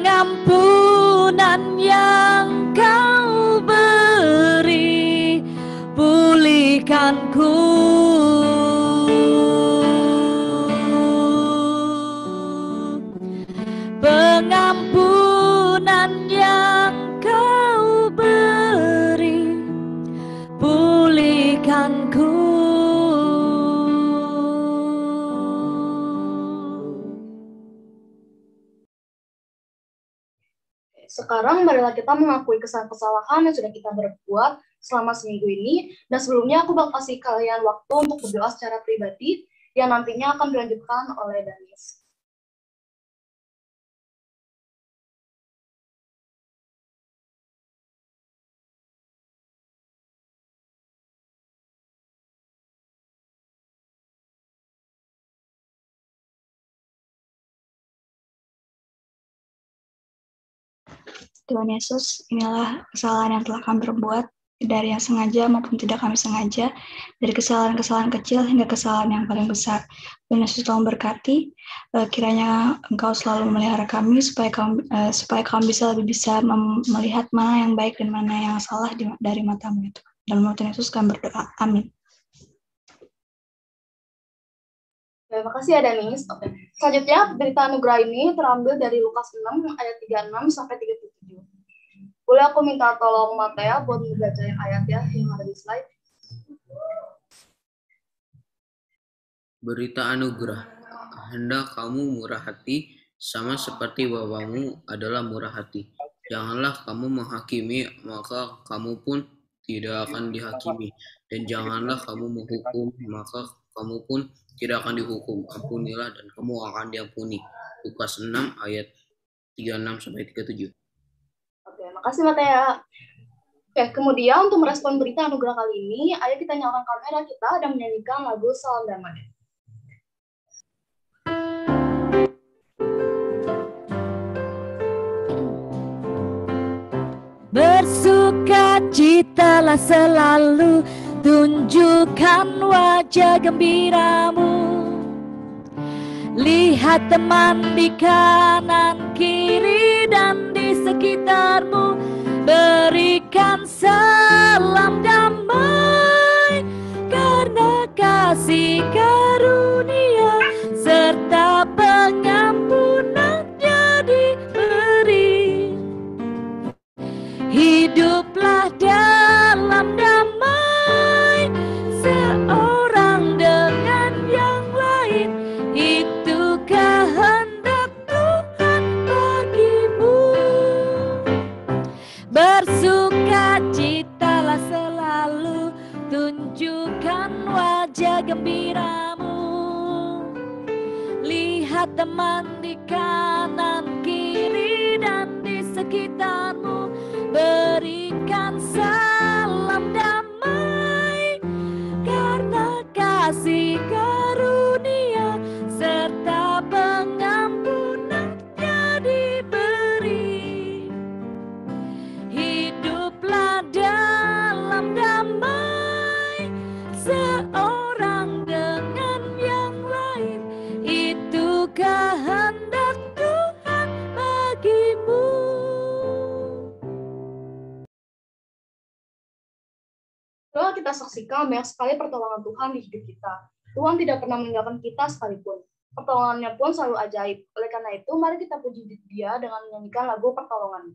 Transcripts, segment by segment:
pengampunannya Sekarang marilah kita mengakui kesalahan-kesalahan yang sudah kita berbuat selama seminggu ini. Dan sebelumnya aku bakal kasih kalian waktu untuk berdoa secara pribadi yang nantinya akan dilanjutkan oleh Danis. Tuhan Yesus, inilah kesalahan yang telah kami perbuat, dari yang sengaja maupun tidak kami sengaja, dari kesalahan-kesalahan kecil hingga kesalahan yang paling besar. Tuhan Yesus tolong berkati, eh, kiranya Engkau selalu melihara kami supaya kami, eh, supaya kami bisa lebih bisa melihat mana yang baik dan mana yang salah dari matamu itu. Dalam nama Tuhan Yesus kami berdoa. Amin. Terima ya, kasih ada ya, Nis. Selanjutnya, berita anugerah ini terambil dari Lukas 6 ayat 36 sampai 37. Boleh aku minta tolong Matea buat ayat ya yang ada di slide? Berita anugerah. Hendak kamu murah hati, sama seperti bapamu adalah murah hati. Janganlah kamu menghakimi, maka kamu pun tidak akan dihakimi. Dan janganlah kamu menghukum, maka kamu pun tidak akan dihukum. Ampunilah dan kamu akan diampuni. Lukas 6 ayat 36 sampai 37 kasih Mbak Tia. Oke, kemudian untuk merespon berita anugerah kali ini, ayo kita nyalakan kamera kita dan menyanyikan lagu Salam Damai. Bersuka citalah selalu, tunjukkan wajah gembiramu. Lihat teman di kanan kiri dan di sekitar berikan salam damai karena kasih karunia serta pengampunan jadi beri hiduplah dalam damai Raja gembiramu Lihat teman di kanan kiri dan di sekitarmu karena banyak sekali pertolongan Tuhan di hidup kita. Tuhan tidak pernah meninggalkan kita sekalipun. Pertolongannya pun selalu ajaib. Oleh karena itu, mari kita puji dia dengan menyanyikan lagu pertolongan.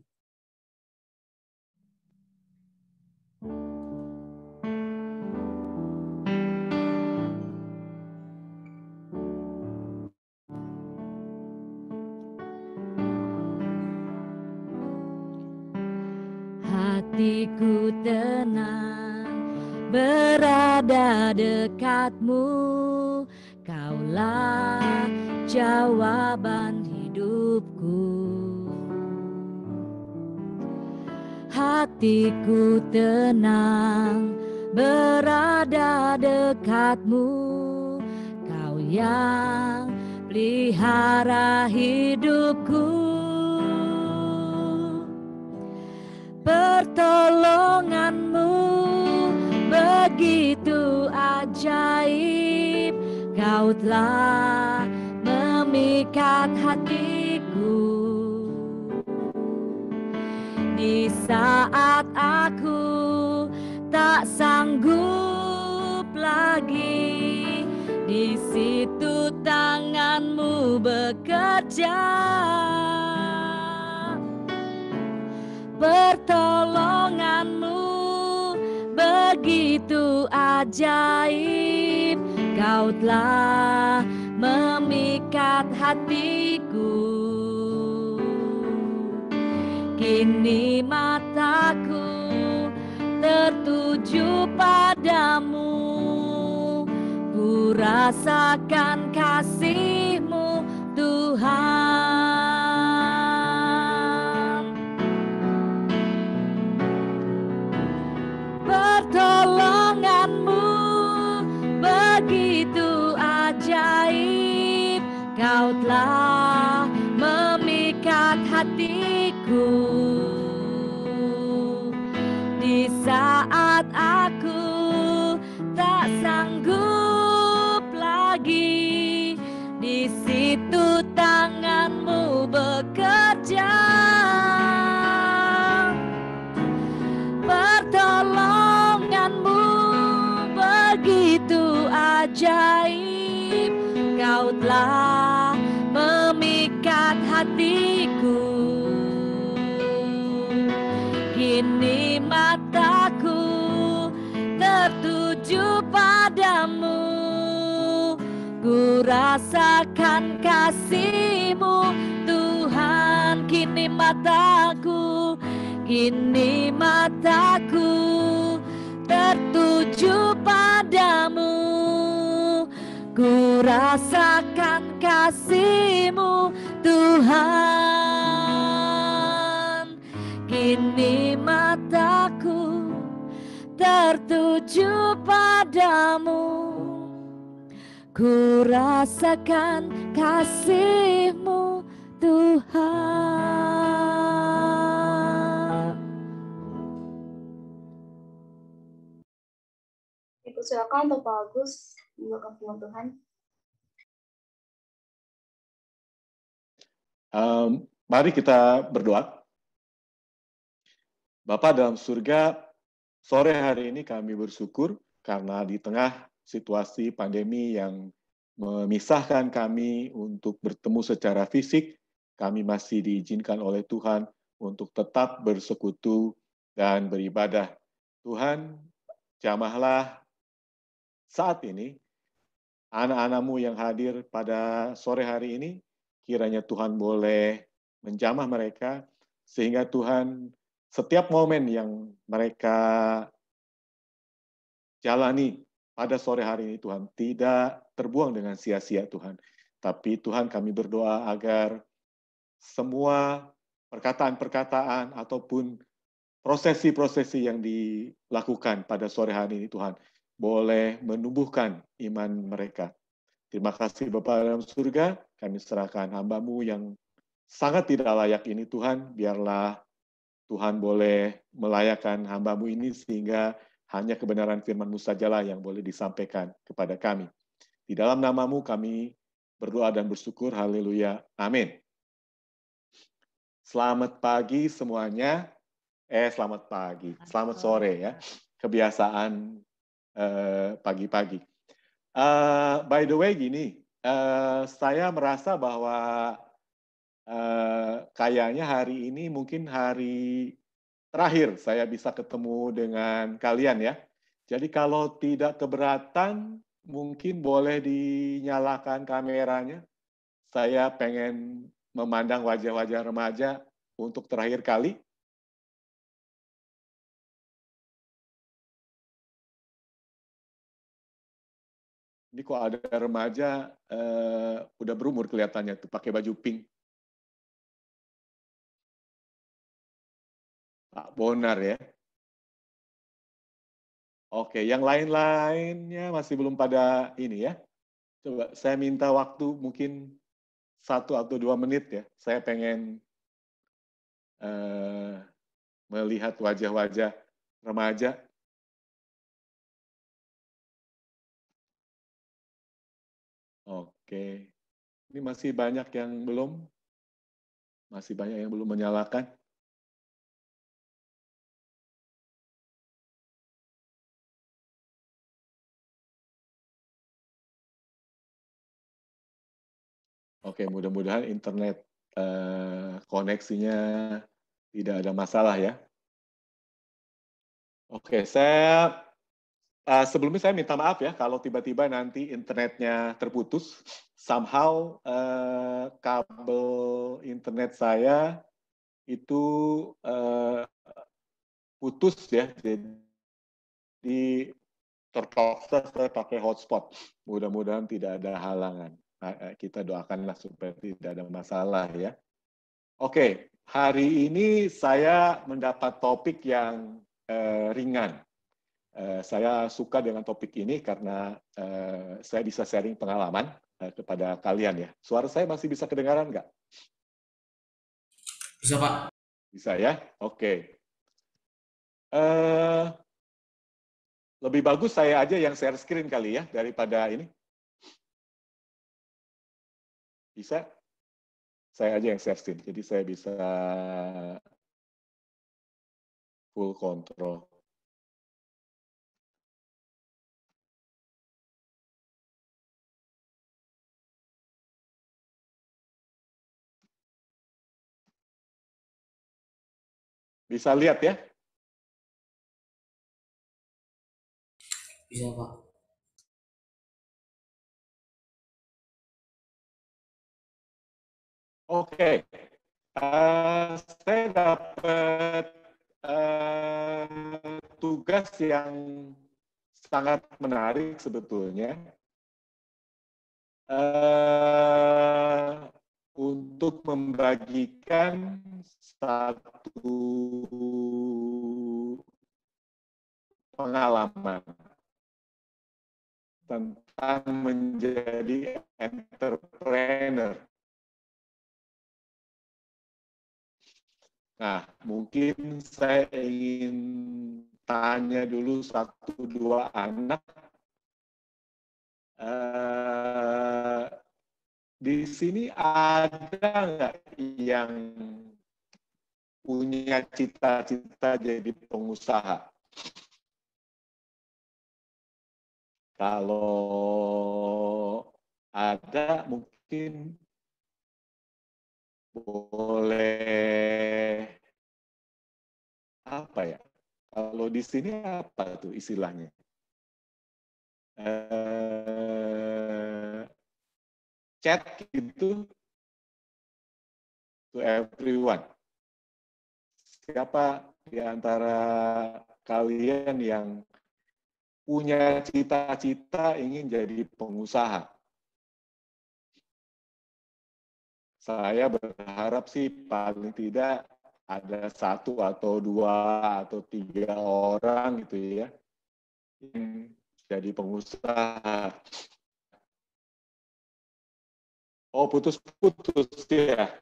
ada dekatmu Kaulah jawaban hidupku Hatiku tenang berada dekatmu Kau yang pelihara hidupku Pertolonganmu begitu ajaib Kau telah memikat hatiku Di saat aku tak sanggup lagi Di situ tanganmu bekerja Pertolonganmu begitu ajaib Kau telah memikat hatiku Kini mataku tertuju padamu Ku rasakan kasihmu Tuhan Engkau telah memikat hatiku di saat aku tak sanggup lagi di situ tanganmu bekerja pertolonganmu begitu ajaib kau telah namamu Ku rasakan kasihmu Tuhan kini mataku Kini mataku tertuju padamu Ku rasakan kasihmu Tuhan Kini mataku tertuju padamu Ku rasakan kasihmu Tuhan Ibu silakan untuk Pak Agus melakukan Tuhan um, Mari kita berdoa Bapak dalam surga, Sore hari ini kami bersyukur karena di tengah situasi pandemi yang memisahkan kami untuk bertemu secara fisik, kami masih diizinkan oleh Tuhan untuk tetap bersekutu dan beribadah. Tuhan, jamahlah saat ini anak-anakmu yang hadir pada sore hari ini, kiranya Tuhan boleh menjamah mereka, sehingga Tuhan setiap momen yang mereka jalani pada sore hari ini Tuhan tidak terbuang dengan sia-sia Tuhan. Tapi Tuhan kami berdoa agar semua perkataan-perkataan ataupun prosesi-prosesi yang dilakukan pada sore hari ini Tuhan boleh menumbuhkan iman mereka. Terima kasih Bapak dalam surga, kami serahkan hambamu yang sangat tidak layak ini Tuhan, biarlah Tuhan boleh melayakan hambamu ini sehingga hanya kebenaran firmanmu sajalah yang boleh disampaikan kepada kami. Di dalam namamu kami berdoa dan bersyukur. Haleluya. Amin. Selamat pagi semuanya. Eh, selamat pagi. Selamat sore ya. Kebiasaan eh, pagi-pagi. Uh, uh, by the way, gini, uh, saya merasa bahwa Uh, kayaknya hari ini mungkin hari terakhir saya bisa ketemu dengan kalian ya. Jadi kalau tidak keberatan, mungkin boleh dinyalakan kameranya. Saya pengen memandang wajah-wajah remaja untuk terakhir kali. Ini kok ada remaja eh, udah berumur kelihatannya tuh pakai baju pink. Pak Bonar ya. Oke, yang lain-lainnya masih belum pada ini ya. Coba saya minta waktu mungkin satu atau dua menit ya. Saya pengen uh, melihat wajah-wajah remaja Oke. Ini masih banyak yang belum? Masih banyak yang belum menyalakan? Oke, mudah-mudahan internet uh, koneksinya tidak ada masalah ya. Oke, saya Uh, sebelumnya saya minta maaf ya kalau tiba-tiba nanti internetnya terputus. Somehow uh, kabel internet saya itu uh, putus ya, jadi terpaksa saya pakai hotspot. Mudah-mudahan tidak ada halangan. Nah, eh, kita doakanlah supaya tidak ada masalah ya. Oke, hari ini saya mendapat topik yang eh, ringan. Eh, saya suka dengan topik ini karena eh, saya bisa sharing pengalaman eh, kepada kalian ya. Suara saya masih bisa kedengaran nggak? Bisa Pak. Bisa ya, oke. Eh, lebih bagus saya aja yang share screen kali ya daripada ini bisa saya aja yang save Jadi saya bisa full control. Bisa lihat ya? Bisa, Pak. Oke, okay. uh, eh, saya dapat uh, tugas yang sangat menarik sebetulnya uh, untuk membagikan satu pengalaman tentang menjadi entrepreneur Nah, mungkin saya ingin tanya dulu satu dua anak. Eh, di sini ada nggak yang punya cita-cita jadi pengusaha? Kalau ada mungkin boleh apa ya? Kalau di sini apa tuh istilahnya? Uh, chat gitu to everyone. Siapa di antara kalian yang punya cita-cita ingin jadi pengusaha? saya berharap sih paling tidak ada satu atau dua atau tiga orang gitu ya yang jadi pengusaha. Oh putus-putus ya.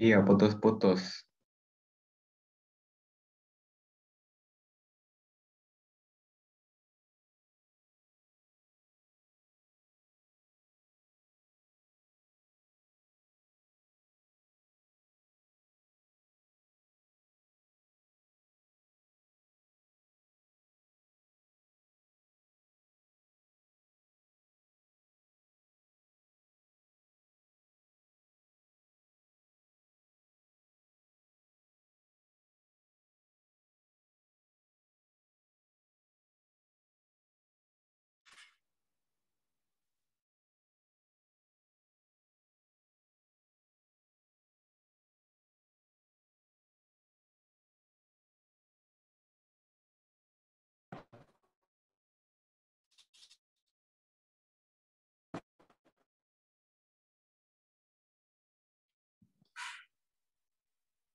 Iya putus-putus.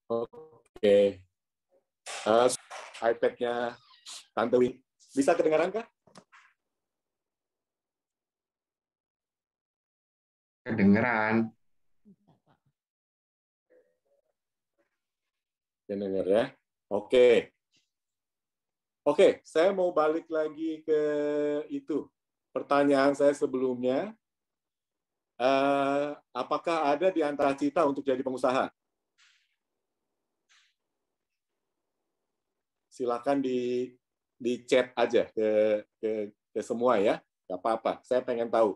Oke. Okay. Uh, iPad-nya Tante Win. Bisa kedengaran, Kak? Kedengaran. Kedengar ya? Oke. Okay. Oke, okay, saya mau balik lagi ke itu. Pertanyaan saya sebelumnya, uh, apakah ada di antara kita untuk jadi pengusaha? silakan di di chat aja ke ke, ke semua ya, nggak apa-apa. Saya pengen tahu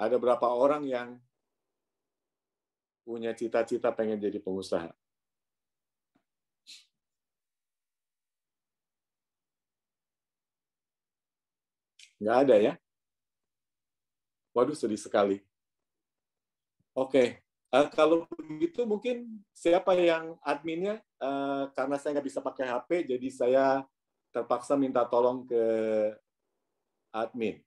ada berapa orang yang punya cita-cita pengen jadi pengusaha. Nggak ada ya? Waduh, sedih sekali. Oke, Uh, kalau begitu mungkin siapa yang adminnya uh, karena saya nggak bisa pakai HP jadi saya terpaksa minta tolong ke admin.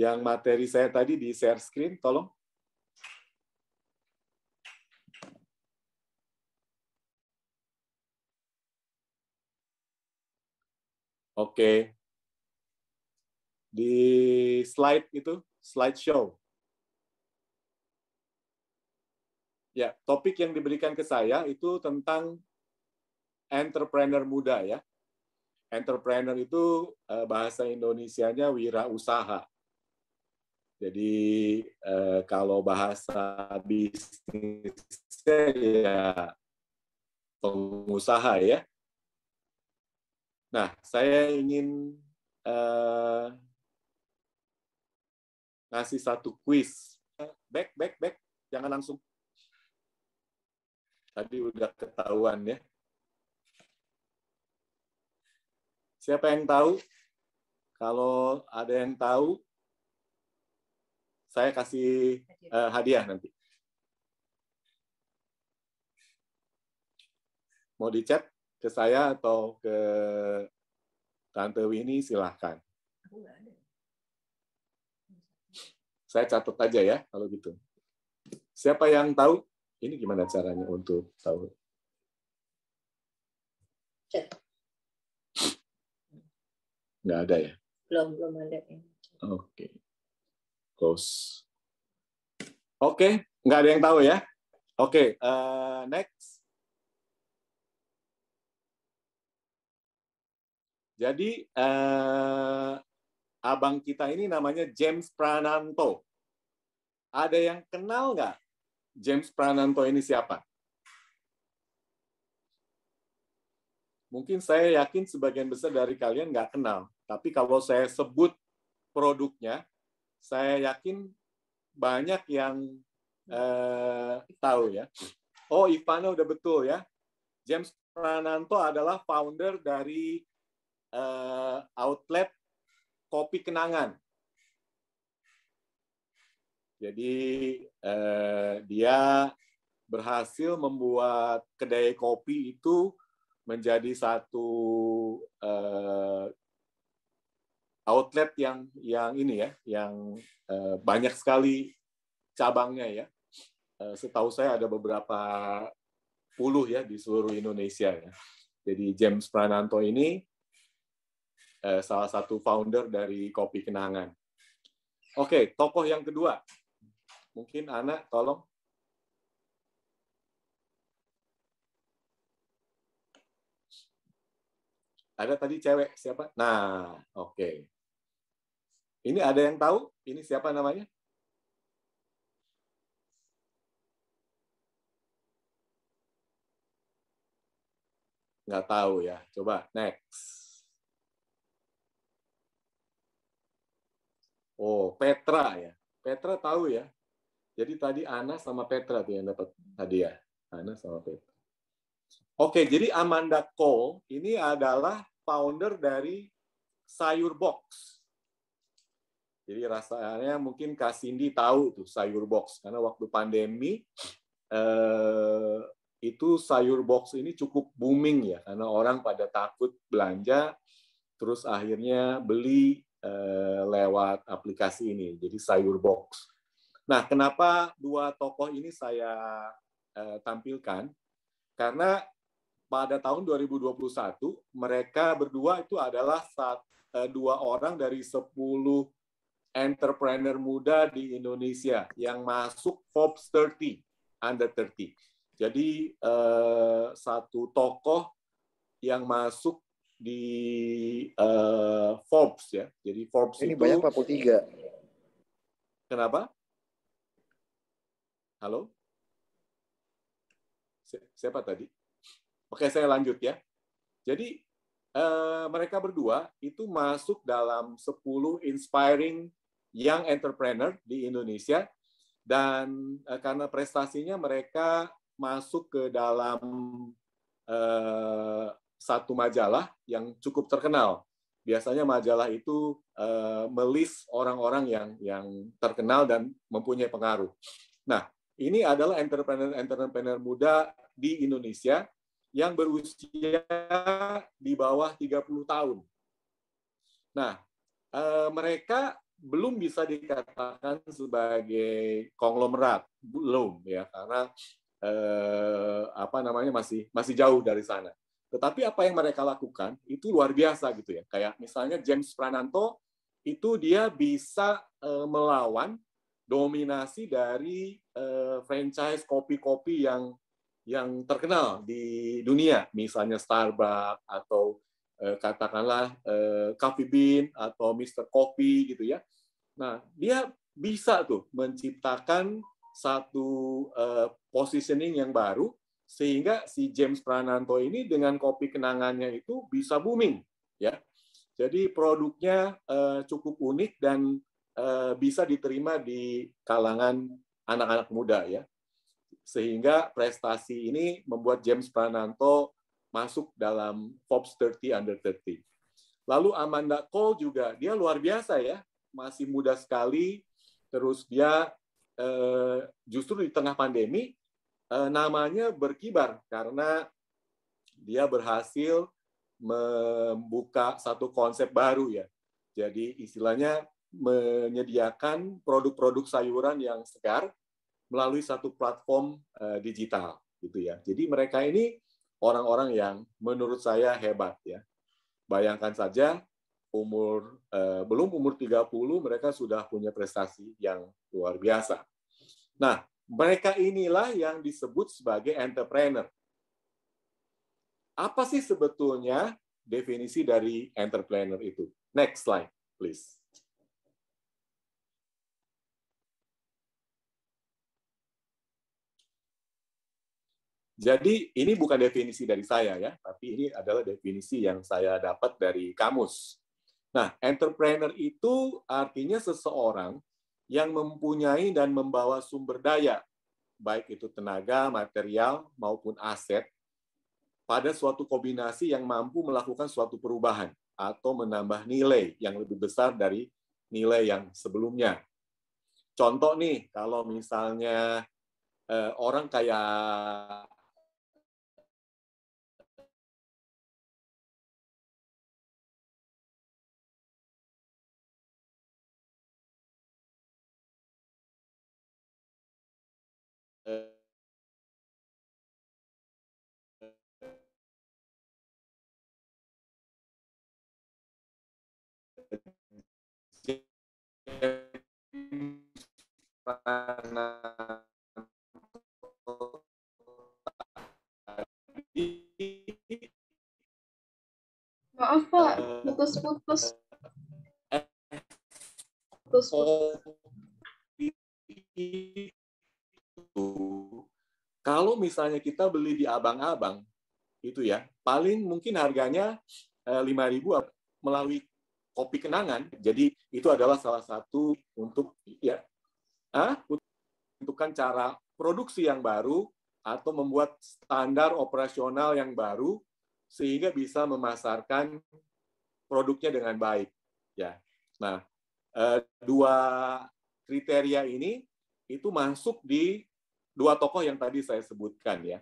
Yang materi saya tadi di share screen tolong. Oke. Okay di slide itu, slideshow Ya, topik yang diberikan ke saya itu tentang entrepreneur muda ya. Entrepreneur itu eh, bahasa Indonesianya wirausaha. Jadi eh, kalau bahasa bisnisnya ya pengusaha ya. Nah, saya ingin eh, kasih satu quiz. Back, back, back. Jangan langsung. Tadi udah ketahuan ya. Siapa yang tahu? Kalau ada yang tahu, saya kasih hadiah, eh, uh, hadiah nanti. Mau dicat ke saya atau ke Tante Winnie, silahkan. Saya catat aja ya kalau gitu. Siapa yang tahu ini gimana caranya untuk tahu? Nggak ada ya? Belum, belum ada. Oke. Okay. Close. Oke, okay. nggak ada yang tahu ya? Oke, okay. uh, eh, next. Jadi uh, abang kita ini namanya James Prananto. Ada yang kenal nggak James Prananto ini siapa? Mungkin saya yakin sebagian besar dari kalian nggak kenal. Tapi kalau saya sebut produknya, saya yakin banyak yang eh, tahu ya. Oh, Ivana udah betul ya. James Prananto adalah founder dari uh, outlet kopi kenangan. Jadi eh, dia berhasil membuat kedai kopi itu menjadi satu eh, outlet yang yang ini ya, yang eh, banyak sekali cabangnya ya. Eh, setahu saya ada beberapa puluh ya di seluruh Indonesia ya. Jadi James Prananto ini eh, salah satu founder dari Kopi Kenangan. Oke, okay, tokoh yang kedua. Mungkin anak tolong. Ada tadi cewek siapa? Nah, oke. Okay. Ini ada yang tahu? Ini siapa namanya? Nggak tahu ya. Coba next. Oh, Petra ya. Petra tahu ya. Jadi tadi Ana sama Petra tuh yang dapat hadiah. Ana sama Petra. Oke, jadi Amanda Cole ini adalah founder dari Sayur Box. Jadi rasanya mungkin Kak Cindy tahu tuh Sayur Box karena waktu pandemi eh, itu Sayur Box ini cukup booming ya karena orang pada takut belanja terus akhirnya beli Eh, lewat aplikasi ini, jadi Sayur Box. Nah, kenapa dua tokoh ini saya eh, tampilkan? Karena pada tahun 2021 mereka berdua itu adalah saat, eh, dua orang dari 10 entrepreneur muda di Indonesia yang masuk Forbes 30 under 30. Jadi satu tokoh yang masuk di uh, Forbes ya. Jadi Forbes ini itu, banyak 43. Kenapa? Halo? Siapa tadi? Oke, saya lanjut ya. Jadi uh, mereka berdua itu masuk dalam 10 inspiring young entrepreneur di Indonesia dan uh, karena prestasinya mereka masuk ke dalam uh, satu majalah yang cukup terkenal. Biasanya majalah itu uh, eh, melis orang-orang yang yang terkenal dan mempunyai pengaruh. Nah, ini adalah entrepreneur-entrepreneur muda di Indonesia yang berusia di bawah 30 tahun. Nah, uh, mereka belum bisa dikatakan sebagai konglomerat, belum ya, karena eh, apa namanya masih masih jauh dari sana. Tetapi apa yang mereka lakukan itu luar biasa gitu ya. Kayak misalnya James Prananto itu dia bisa uh, melawan dominasi dari uh, franchise kopi-kopi yang yang terkenal di dunia, misalnya Starbucks atau uh, katakanlah Coffee Bean atau Mr. Kopi gitu ya. Nah, dia bisa tuh menciptakan satu positioning yang baru sehingga si James Prananto ini dengan kopi kenangannya itu bisa booming ya jadi produknya uh, cukup unik dan uh, bisa diterima di kalangan anak-anak muda ya sehingga prestasi ini membuat James Prananto masuk dalam Forbes 30 Under 30. Lalu Amanda Cole juga dia luar biasa ya, masih muda sekali, terus dia uh, justru di tengah pandemi eh, namanya berkibar karena dia berhasil membuka satu konsep baru ya. Jadi istilahnya menyediakan produk-produk sayuran yang segar melalui satu platform uh, digital gitu ya. Jadi mereka ini orang-orang yang menurut saya hebat ya. Bayangkan saja umur uh, belum umur 30 mereka sudah punya prestasi yang luar biasa. Nah, mereka inilah yang disebut sebagai entrepreneur. Apa sih sebetulnya definisi dari entrepreneur itu? Next slide, please. Jadi ini bukan definisi dari saya ya, tapi ini adalah definisi yang saya dapat dari kamus. Nah, entrepreneur itu artinya seseorang yang mempunyai dan membawa sumber daya, baik itu tenaga, material, maupun aset, pada suatu kombinasi yang mampu melakukan suatu perubahan atau menambah nilai yang lebih besar dari nilai yang sebelumnya. Contoh nih, kalau misalnya eh, orang kayak Maaf Pak, putus-putus. Putus-putus. Kalau misalnya kita beli di abang-abang, itu ya, paling mungkin harganya eh, lima ribu. melalui kopi kenangan. Jadi itu adalah salah satu untuk ya tentukan cara produksi yang baru atau membuat standar operasional yang baru sehingga bisa memasarkan produknya dengan baik ya nah eh, dua kriteria ini itu masuk di dua tokoh yang tadi saya sebutkan ya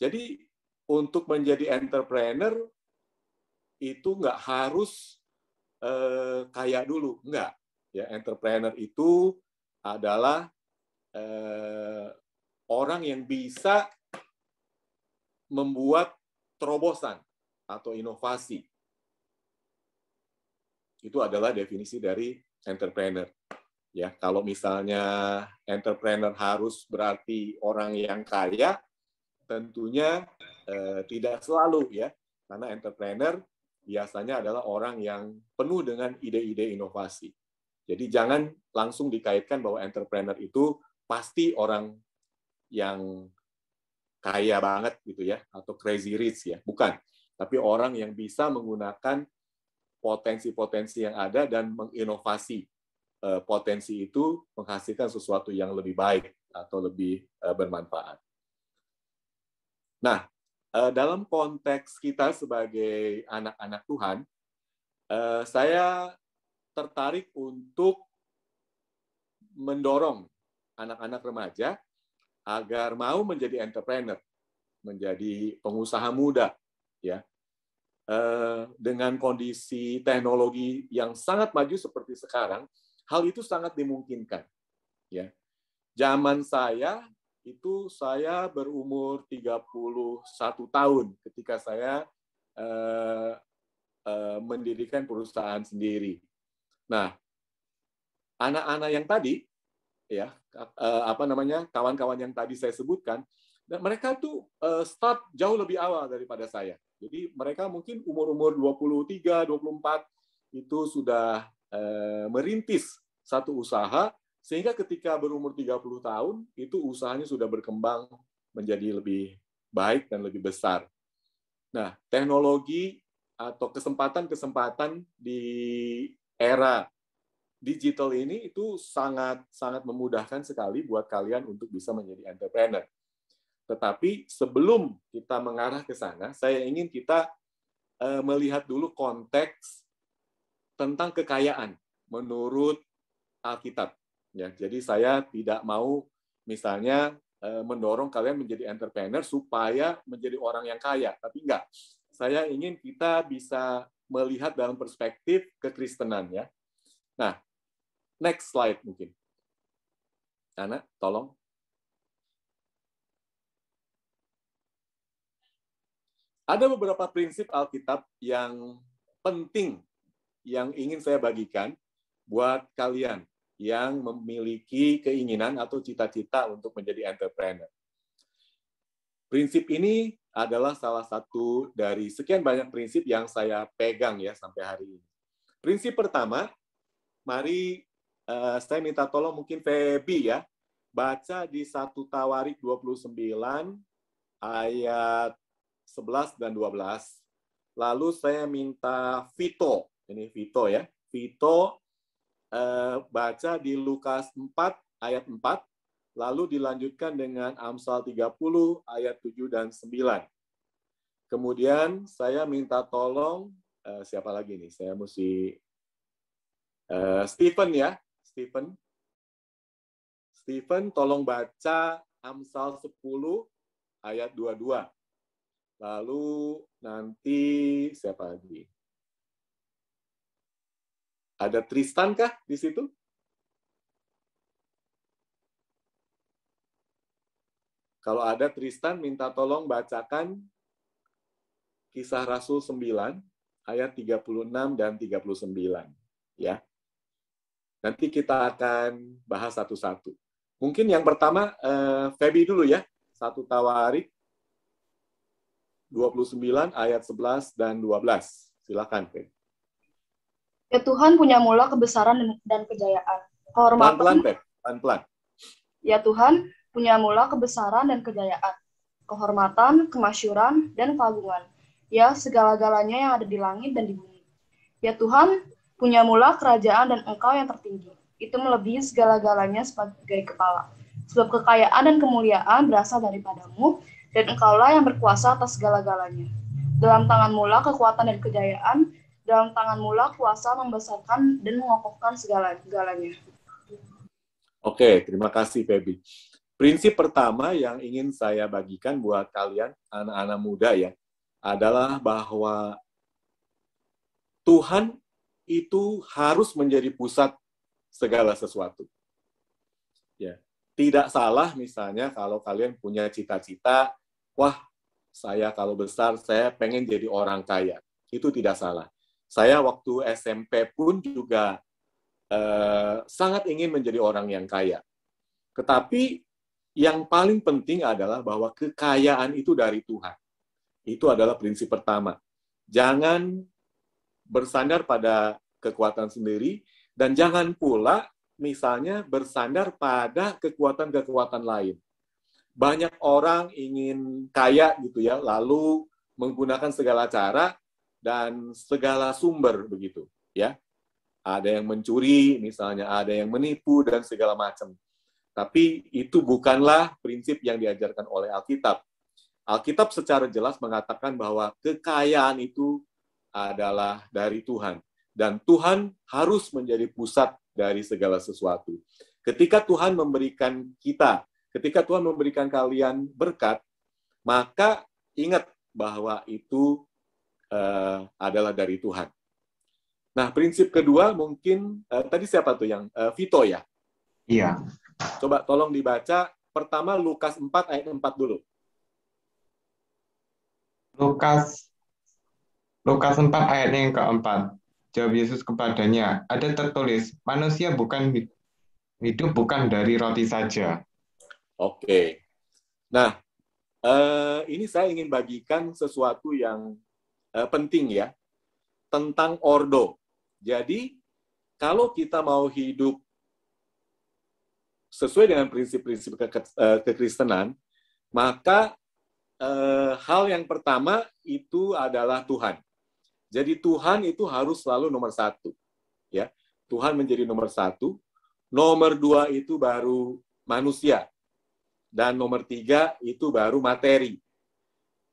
jadi untuk menjadi entrepreneur itu nggak harus eh, kaya dulu nggak ya entrepreneur itu adalah eh, orang yang bisa membuat terobosan atau inovasi. Itu adalah definisi dari entrepreneur. Ya, kalau misalnya entrepreneur harus berarti orang yang kaya, tentunya eh, tidak selalu ya, karena entrepreneur biasanya adalah orang yang penuh dengan ide-ide inovasi. Jadi jangan langsung dikaitkan bahwa entrepreneur itu pasti orang yang kaya banget gitu ya atau crazy rich ya, bukan. Tapi orang yang bisa menggunakan potensi-potensi yang ada dan menginovasi eh, potensi itu menghasilkan sesuatu yang lebih baik atau lebih eh, bermanfaat. Nah, eh, dalam konteks kita sebagai anak-anak Tuhan, saya tertarik untuk mendorong anak-anak remaja agar mau menjadi entrepreneur, menjadi pengusaha muda, ya. Eh, dengan kondisi teknologi yang sangat maju seperti sekarang, hal itu sangat dimungkinkan. Ya, zaman saya itu saya berumur 31 tahun ketika saya eh, eh, mendirikan perusahaan sendiri. Nah, anak-anak yang tadi, ya eh, apa namanya kawan-kawan yang tadi saya sebutkan, mereka tuh eh, start jauh lebih awal daripada saya. Jadi mereka mungkin umur-umur 23, 24 itu sudah eh, merintis satu usaha sehingga ketika berumur 30 tahun itu usahanya sudah berkembang menjadi lebih baik dan lebih besar. Nah, teknologi atau kesempatan-kesempatan di era digital ini itu sangat sangat memudahkan sekali buat kalian untuk bisa menjadi entrepreneur. Tetapi sebelum kita mengarah ke sana, saya ingin kita eh, melihat dulu konteks tentang kekayaan menurut Alkitab. Ya, jadi saya tidak mau misalnya eh, mendorong kalian menjadi entrepreneur supaya menjadi orang yang kaya, tapi enggak. Saya ingin kita bisa melihat dalam perspektif kekristenan ya. Nah, next slide mungkin. Anak, tolong. Ada beberapa prinsip Alkitab yang penting yang ingin saya bagikan buat kalian yang memiliki keinginan atau cita-cita untuk menjadi entrepreneur. Prinsip ini adalah salah satu dari sekian banyak prinsip yang saya pegang ya sampai hari ini. Prinsip pertama, mari uh, saya minta tolong mungkin Febi ya, baca di 1 Tawarik 29 ayat 11 dan 12. Lalu saya minta Vito, ini Vito ya, Vito uh, baca di Lukas 4 ayat 4 Lalu dilanjutkan dengan Amsal 30 ayat 7 dan 9. Kemudian saya minta tolong uh, siapa lagi nih? Saya mesti uh, Stephen ya, Stephen. Stephen tolong baca Amsal 10 ayat 22. Lalu nanti siapa lagi? Ada Tristan kah di situ? Kalau ada Tristan minta tolong bacakan Kisah Rasul 9 ayat 36 dan 39 ya. Nanti kita akan bahas satu-satu. Mungkin yang pertama eh, Febi dulu ya. Satu Tawarik 29 ayat 11 dan 12. Silakan, Febi. Ya Tuhan punya mula kebesaran dan kejayaan. Kehormatan. Pelan-pelan, Pelan-pelan. Ya Tuhan, punya mula kebesaran dan kejayaan, kehormatan, kemasyuran, dan keagungan, ya segala-galanya yang ada di langit dan di bumi. Ya Tuhan, punya mula kerajaan dan engkau yang tertinggi, itu melebihi segala-galanya sebagai kepala. Sebab kekayaan dan kemuliaan berasal daripadamu, dan engkaulah yang berkuasa atas segala-galanya. Dalam tangan mula kekuatan dan kejayaan, dalam tangan mula kuasa membesarkan dan mengokohkan segala-galanya. Oke, terima kasih Feby prinsip pertama yang ingin saya bagikan buat kalian anak-anak muda ya adalah bahwa Tuhan itu harus menjadi pusat segala sesuatu. Ya, tidak salah misalnya kalau kalian punya cita-cita, wah saya kalau besar saya pengen jadi orang kaya. Itu tidak salah. Saya waktu SMP pun juga eh, sangat ingin menjadi orang yang kaya. Tetapi yang paling penting adalah bahwa kekayaan itu dari Tuhan. Itu adalah prinsip pertama. Jangan bersandar pada kekuatan sendiri dan jangan pula misalnya bersandar pada kekuatan-kekuatan lain. Banyak orang ingin kaya gitu ya, lalu menggunakan segala cara dan segala sumber begitu ya. Ada yang mencuri misalnya, ada yang menipu dan segala macam tapi itu bukanlah prinsip yang diajarkan oleh Alkitab. Alkitab secara jelas mengatakan bahwa kekayaan itu adalah dari Tuhan dan Tuhan harus menjadi pusat dari segala sesuatu. Ketika Tuhan memberikan kita, ketika Tuhan memberikan kalian berkat, maka ingat bahwa itu uh, adalah dari Tuhan. Nah, prinsip kedua mungkin uh, tadi siapa tuh yang uh, Vito ya? Iya. Coba tolong dibaca pertama Lukas 4 ayat 4 dulu. Lukas Lukas 4 ayatnya yang keempat. Jawab Yesus kepadanya, ada tertulis, manusia bukan hidup bukan dari roti saja. Oke. Nah, eh, ini saya ingin bagikan sesuatu yang eh, penting ya tentang ordo. Jadi kalau kita mau hidup sesuai dengan prinsip-prinsip ke, eh, kekristenan, maka e, hal yang pertama itu adalah Tuhan. Jadi Tuhan itu harus selalu nomor satu, ya. Tuhan menjadi nomor satu. Nomor dua itu baru manusia, dan nomor tiga itu baru materi.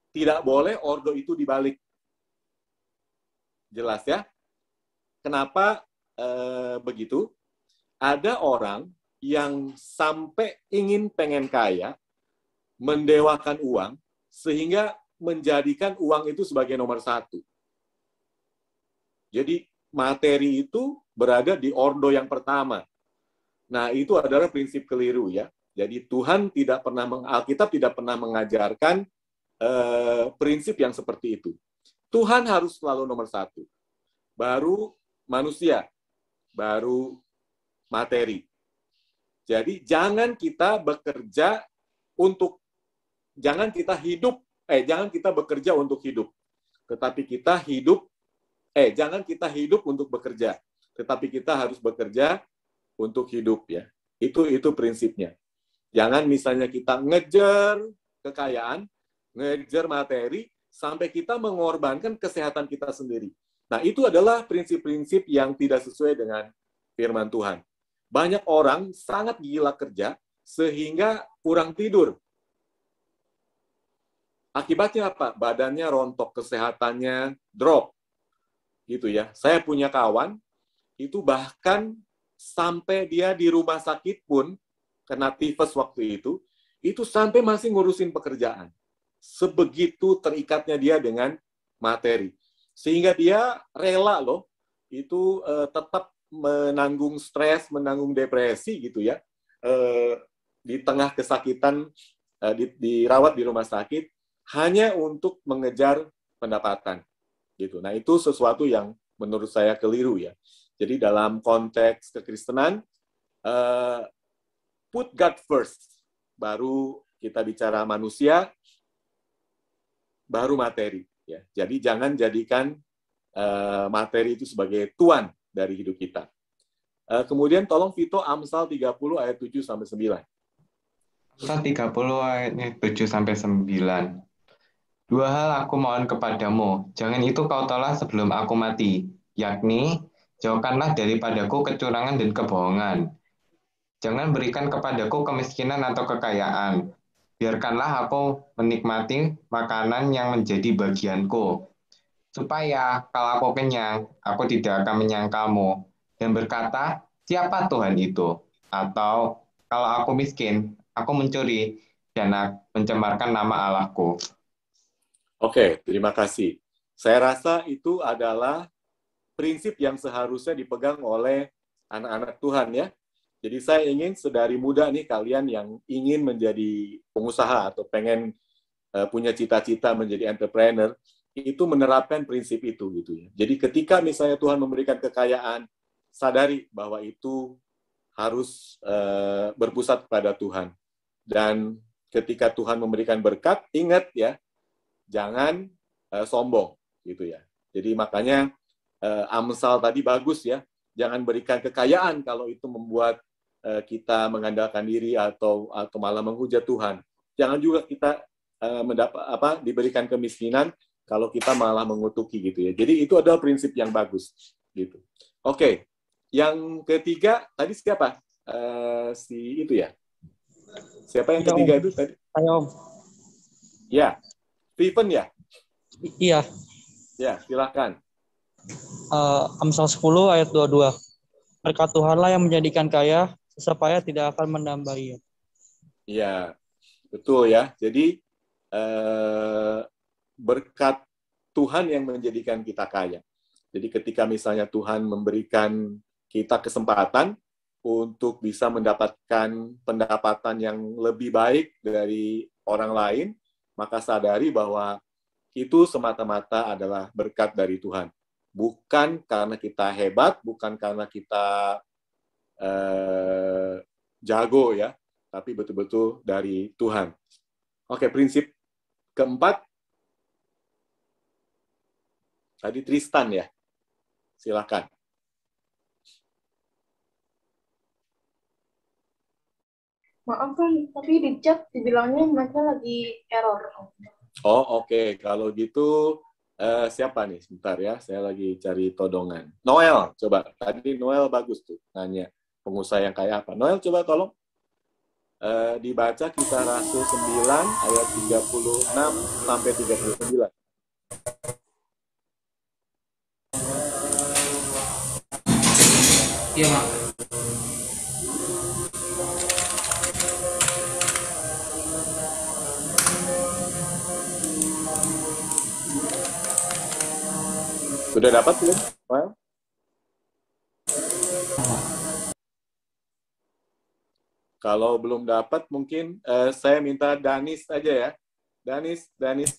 Tidak boleh ordo itu dibalik. Jelas ya? Kenapa e, begitu? Ada orang yang sampai ingin pengen kaya, mendewakan uang, sehingga menjadikan uang itu sebagai nomor satu. Jadi materi itu berada di ordo yang pertama. Nah itu adalah prinsip keliru ya. Jadi Tuhan tidak pernah, Alkitab tidak pernah mengajarkan eh, prinsip yang seperti itu. Tuhan harus selalu nomor satu. Baru manusia, baru materi. Jadi jangan kita bekerja untuk jangan kita hidup eh jangan kita bekerja untuk hidup. Tetapi kita hidup eh jangan kita hidup untuk bekerja, tetapi kita harus bekerja untuk hidup ya. Itu itu prinsipnya. Jangan misalnya kita ngejar kekayaan, ngejar materi sampai kita mengorbankan kesehatan kita sendiri. Nah, itu adalah prinsip-prinsip yang tidak sesuai dengan firman Tuhan. Banyak orang sangat gila kerja sehingga kurang tidur. Akibatnya apa? Badannya rontok, kesehatannya drop. Gitu ya. Saya punya kawan, itu bahkan sampai dia di rumah sakit pun kena tifus waktu itu, itu sampai masih ngurusin pekerjaan. Sebegitu terikatnya dia dengan materi. Sehingga dia rela loh itu uh, tetap menanggung stres, menanggung depresi gitu ya, eh, di tengah kesakitan eh, di, dirawat di rumah sakit hanya untuk mengejar pendapatan gitu. Nah itu sesuatu yang menurut saya keliru ya. Jadi dalam konteks kekristenan eh, put God first, baru kita bicara manusia, baru materi. Ya. Jadi jangan jadikan eh, materi itu sebagai tuan dari hidup kita. Eh, kemudian tolong Vito Amsal 30 ayat 7 sampai 9. Amsal 30 ayat 7 sampai 9. Dua hal aku mohon kepadamu, jangan itu kau tolak sebelum aku mati, yakni jauhkanlah daripadaku kecurangan dan kebohongan. Jangan berikan kepadaku kemiskinan atau kekayaan. Biarkanlah aku menikmati makanan yang menjadi bagianku, supaya kalau aku kenyang, aku tidak akan menyangkalmu, dan berkata, siapa Tuhan itu? Atau, kalau aku miskin, aku mencuri, dan mencemarkan nama Allahku. Oke, terima kasih. Saya rasa itu adalah prinsip yang seharusnya dipegang oleh anak-anak Tuhan ya. Jadi saya ingin sedari muda nih kalian yang ingin menjadi pengusaha atau pengen eh, punya cita-cita menjadi entrepreneur, itu menerapkan prinsip itu gitu ya. Jadi ketika misalnya Tuhan memberikan kekayaan, sadari bahwa itu harus uh, berpusat pada Tuhan. Dan ketika Tuhan memberikan berkat, ingat ya, jangan uh, sombong gitu ya. Jadi makanya uh, Amsal tadi bagus ya. Jangan berikan kekayaan kalau itu membuat uh, kita mengandalkan diri atau atau malah menghujat Tuhan. Jangan juga kita uh, mendapat apa diberikan kemiskinan kalau kita malah mengutuki gitu ya. Jadi itu adalah prinsip yang bagus gitu. Oke, okay. yang ketiga tadi siapa? Uh, si itu ya. Siapa yang iya, ketiga itu tadi? Ayo. Ya, Stephen ya. I iya. Ya, silahkan. Uh, eh, Amsal 10 ayat 22. Berkat Tuhanlah yang menjadikan kaya, supaya tidak akan menambahi. Ya, betul ya. Jadi eh, berkat Tuhan yang menjadikan kita kaya. Jadi ketika misalnya Tuhan memberikan kita kesempatan untuk bisa mendapatkan pendapatan yang lebih baik dari orang lain, maka sadari bahwa itu semata-mata adalah berkat dari Tuhan. Bukan karena kita hebat, bukan karena kita eh, jago ya, tapi betul-betul dari Tuhan. Oke, prinsip keempat Tadi Tristan ya. Silakan. Maaf kan, tapi di chat dibilangnya mereka lagi error. Oh oke, okay. kalau gitu uh, siapa nih? Sebentar ya, saya lagi cari todongan. Noel, coba. Tadi Noel bagus tuh nanya pengusaha yang kayak apa. Noel coba tolong uh, dibaca kita Rasul 9 ayat 36 sampai 39. Sudah iya, dapat belum? Kalau belum dapat, mungkin uh, saya minta Danis aja ya. Danis, Danis.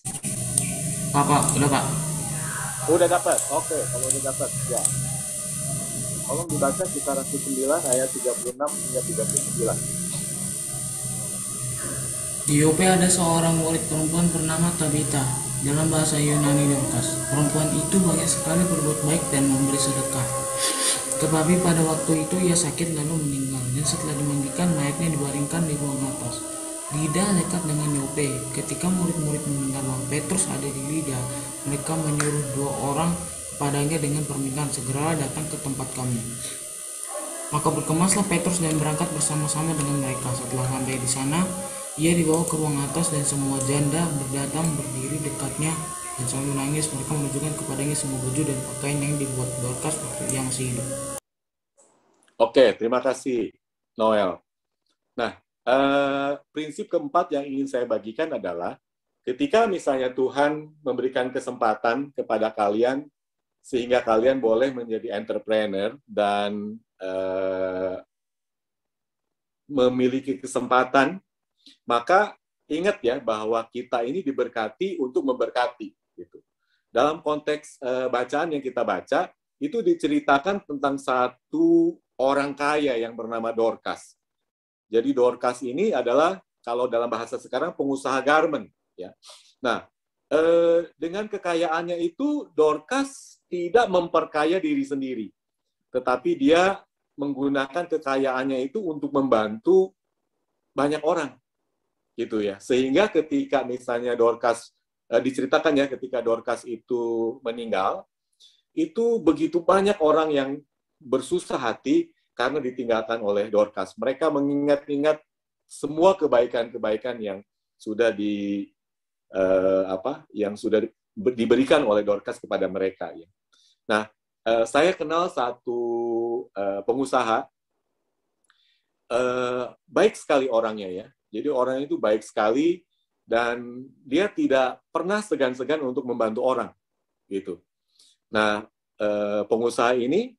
Pak, sudah udah Pak. Udah dapat, oke. Okay. Kalau udah dapat, ya. Tolong dibaca Rasul 9 ayat 36 hingga 39. Di Yope ada seorang murid perempuan bernama Tabita, dalam bahasa Yunani Dorcas. Perempuan itu banyak sekali berbuat baik dan memberi sedekah. Tetapi pada waktu itu ia sakit lalu meninggal dan setelah dimandikan mayatnya dibaringkan di ruang atas. Lida dekat dengan Yope. Ketika murid-murid mendengar bahwa Petrus ada di Lida, mereka menyuruh dua orang padanya dengan permintaan segera datang ke tempat kami. Maka berkemaslah Petrus dan berangkat bersama-sama dengan mereka. Setelah sampai di sana, ia dibawa ke ruang atas dan semua janda berdatang berdiri dekatnya dan sambil nangis mereka menunjukkan kepadanya semua baju dan pakaian yang dibuat Dorcas waktu yang masih hidup. Oke, terima kasih Noel. Nah, eh, prinsip keempat yang ingin saya bagikan adalah ketika misalnya Tuhan memberikan kesempatan kepada kalian sehingga kalian boleh menjadi entrepreneur dan uh, memiliki kesempatan, maka ingat ya bahwa kita ini diberkati untuk memberkati. Gitu. Dalam konteks uh, bacaan yang kita baca, itu diceritakan tentang satu orang kaya yang bernama Dorcas. Jadi Dorcas ini adalah kalau dalam bahasa sekarang pengusaha garment. Ya. Nah, eh, dengan kekayaannya itu Dorcas tidak memperkaya diri sendiri, tetapi dia menggunakan kekayaannya itu untuk membantu banyak orang, gitu ya. Sehingga ketika misalnya Dorcas eh, diceritakan ya, ketika Dorcas itu meninggal, itu begitu banyak orang yang bersusah hati karena ditinggalkan oleh Dorcas. Mereka mengingat-ingat semua kebaikan-kebaikan yang sudah di eh, apa, yang sudah diberikan oleh Dorcas kepada mereka ya. Nah, eh, saya kenal satu eh, pengusaha eh, baik sekali orangnya ya. Jadi orang itu baik sekali dan dia tidak pernah segan-segan untuk membantu orang gitu. Nah, pengusaha ini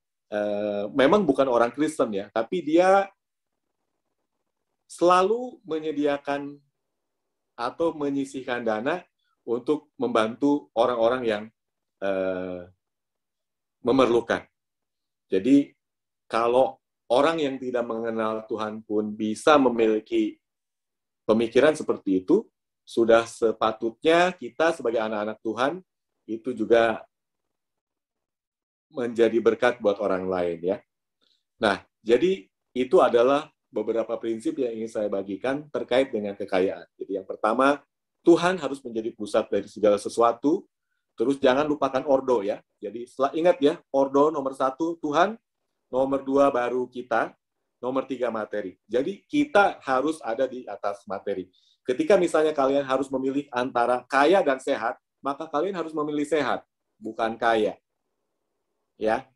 memang bukan orang Kristen ya, tapi dia selalu menyediakan atau menyisihkan dana untuk membantu orang-orang yang uh, memerlukan. Jadi kalau orang yang tidak mengenal Tuhan pun bisa memiliki pemikiran seperti itu, sudah sepatutnya kita sebagai anak-anak Tuhan itu juga menjadi berkat buat orang lain ya. Nah, jadi itu adalah beberapa prinsip yang ingin saya bagikan terkait dengan kekayaan. Jadi yang pertama, Tuhan harus menjadi pusat dari segala sesuatu. Terus jangan lupakan ordo ya. Jadi setelah ingat ya, ordo nomor satu Tuhan, nomor dua baru kita, nomor tiga materi. Jadi kita harus ada di atas materi. Ketika misalnya kalian harus memilih antara kaya dan sehat, maka kalian harus memilih sehat, bukan kaya. Ya.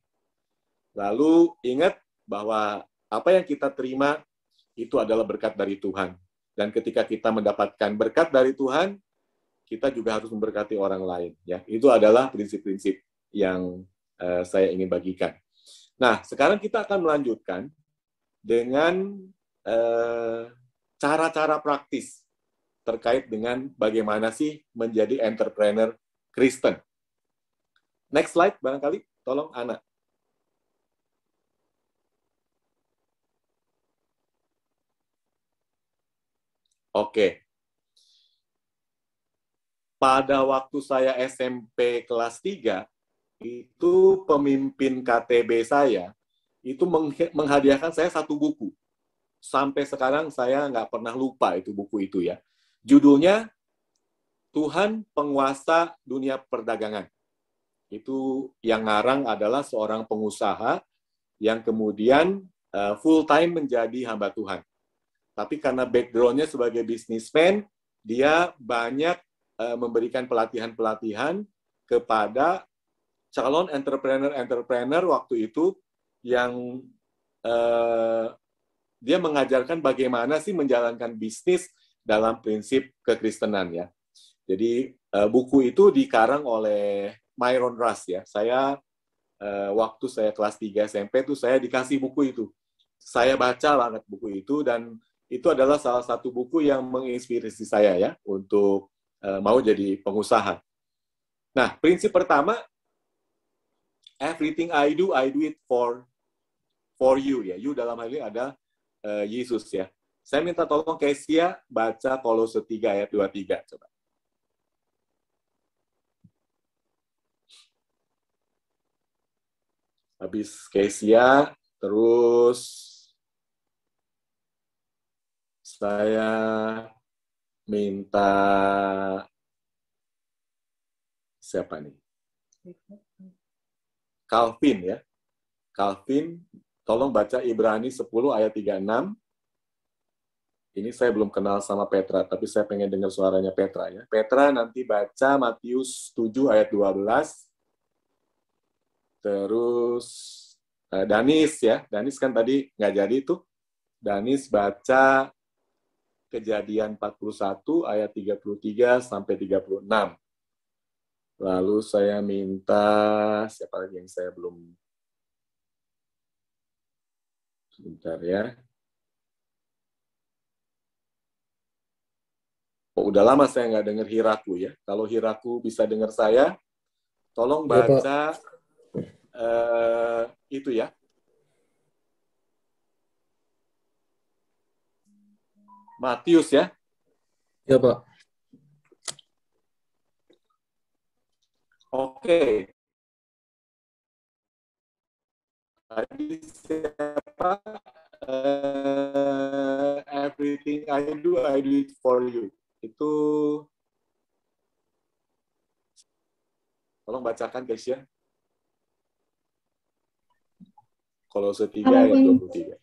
Lalu ingat bahwa apa yang kita terima itu adalah berkat dari Tuhan. Dan ketika kita mendapatkan berkat dari Tuhan, kita juga harus memberkati orang lain. Ya, itu adalah prinsip-prinsip yang uh, saya ingin bagikan. Nah, sekarang kita akan melanjutkan dengan cara eh, cara-cara praktis terkait dengan bagaimana sih menjadi entrepreneur Kristen. Next slide, barangkali, tolong anak. Oke. Pada waktu saya SMP kelas 3, itu pemimpin KTB saya itu menghadiahkan saya satu buku. Sampai sekarang saya nggak pernah lupa itu buku itu ya. Judulnya Tuhan Penguasa Dunia Perdagangan. Itu yang ngarang adalah seorang pengusaha yang kemudian eh, full time menjadi hamba Tuhan tapi karena backgroundnya sebagai bisnismen, dia banyak uh, memberikan pelatihan-pelatihan kepada calon entrepreneur-entrepreneur waktu itu yang uh, dia mengajarkan bagaimana sih menjalankan bisnis dalam prinsip kekristenan ya. Jadi uh, buku itu dikarang oleh Myron Rush ya. Saya uh, waktu saya kelas 3 SMP tuh saya dikasih buku itu. Saya baca banget buku itu dan itu adalah salah satu buku yang menginspirasi saya ya untuk uh, mau jadi pengusaha. Nah, prinsip pertama everything I do I do it for for you ya. You dalam hal ini ada uh, eh, Yesus ya. Saya minta tolong Kesia baca Kolose 3 ayat 23 coba. Habis Kesia terus saya minta siapa nih? Calvin ya. Calvin, tolong baca Ibrani 10 ayat 36. Ini saya belum kenal sama Petra, tapi saya pengen dengar suaranya Petra ya. Petra nanti baca Matius 7 ayat 12. Terus eh, Danis ya, Danis kan tadi nggak jadi tuh. Danis baca Kejadian 41 ayat 33 sampai 36. Lalu saya minta siapa lagi yang saya belum sebentar ya. Oh, udah lama saya nggak dengar Hiraku ya. Kalau Hiraku bisa dengar saya, tolong iya, baca ya, uh, itu ya Matius ya? Ya, Pak. Oke. Tadi siapa? Uh, everything I do, I do it for you. Itu tolong bacakan guys ya. Kalau setiga ya 23.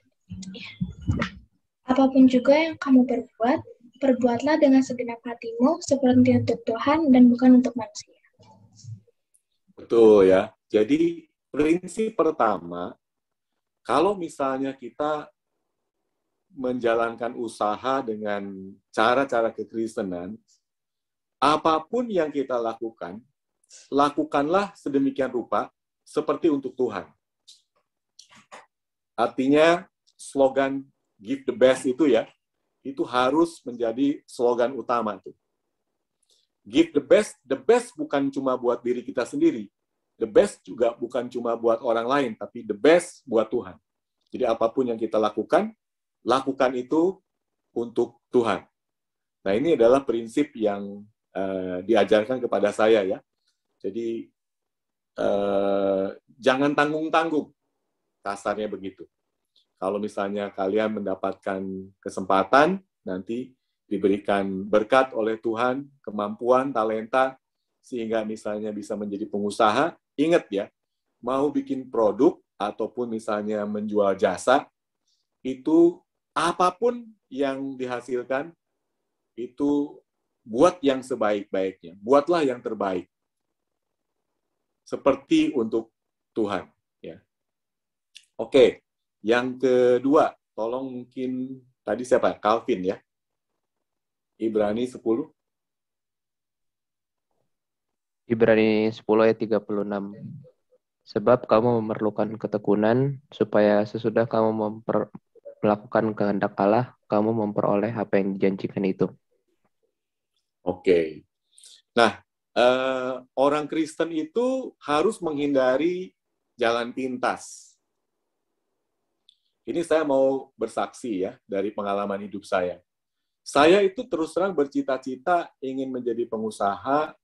Apapun juga yang kamu perbuat, perbuatlah dengan segenap hatimu seperti untuk Tuhan dan bukan untuk manusia. Betul ya. Jadi prinsip pertama, kalau misalnya kita menjalankan usaha dengan cara-cara kekristenan, apapun yang kita lakukan, lakukanlah sedemikian rupa seperti untuk Tuhan. Artinya slogan give the best itu ya, itu harus menjadi slogan utama tuh. Give the best, the best bukan cuma buat diri kita sendiri, the best juga bukan cuma buat orang lain, tapi the best buat Tuhan. Jadi apapun yang kita lakukan, lakukan itu untuk Tuhan. Nah ini adalah prinsip yang uh, diajarkan kepada saya ya. Jadi uh, jangan tanggung-tanggung, kasarnya begitu. Kalau misalnya kalian mendapatkan kesempatan, nanti diberikan berkat oleh Tuhan, kemampuan, talenta, sehingga misalnya bisa menjadi pengusaha, ingat ya, mau bikin produk ataupun misalnya menjual jasa, itu apapun yang dihasilkan, itu buat yang sebaik-baiknya, buatlah yang terbaik. Seperti untuk Tuhan. Ya. Oke, yang kedua, tolong mungkin tadi siapa? Calvin ya. Ibrani 10. Ibrani 10 ayat 36. Sebab kamu memerlukan ketekunan supaya sesudah kamu memper, melakukan kehendak Allah, kamu memperoleh apa yang dijanjikan itu. Oke. Okay. Nah, eh, orang Kristen itu harus menghindari jalan pintas ini saya mau bersaksi ya dari pengalaman hidup saya. Saya itu terus terang bercita-cita ingin menjadi pengusaha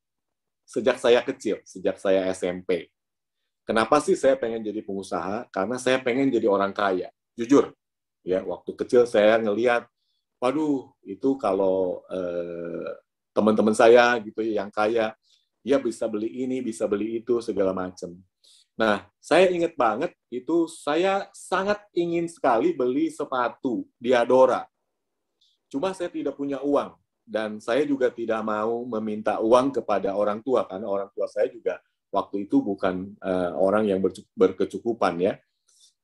sejak saya kecil, sejak saya SMP. Kenapa sih saya pengen jadi pengusaha? Karena saya pengen jadi orang kaya. Jujur, ya waktu kecil saya ngelihat, waduh itu kalau teman eh, teman-teman saya gitu ya yang kaya, ya bisa beli ini, bisa beli itu segala macam. Nah, saya ingat banget itu saya sangat ingin sekali beli sepatu Diadora. Cuma saya tidak punya uang dan saya juga tidak mau meminta uang kepada orang tua karena orang tua saya juga waktu itu bukan uh, orang yang berkecukupan ya.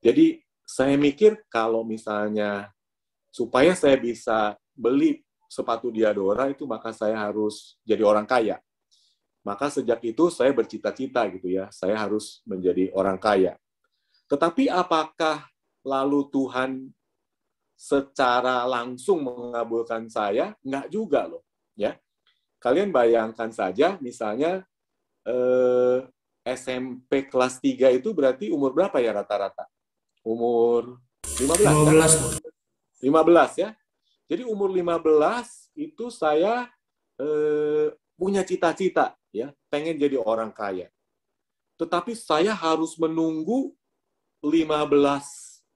Jadi saya mikir kalau misalnya supaya saya bisa beli sepatu Diadora itu maka saya harus jadi orang kaya. Maka sejak itu saya bercita-cita gitu ya, saya harus menjadi orang kaya. Tetapi apakah lalu Tuhan secara langsung mengabulkan saya? Enggak juga loh, ya. Kalian bayangkan saja misalnya eh, SMP kelas 3 itu berarti umur berapa ya rata-rata? Umur 15. 15. Kan? 15 ya. Jadi umur 15 itu saya eh, punya cita-cita ya pengen jadi orang kaya. Tetapi saya harus menunggu 15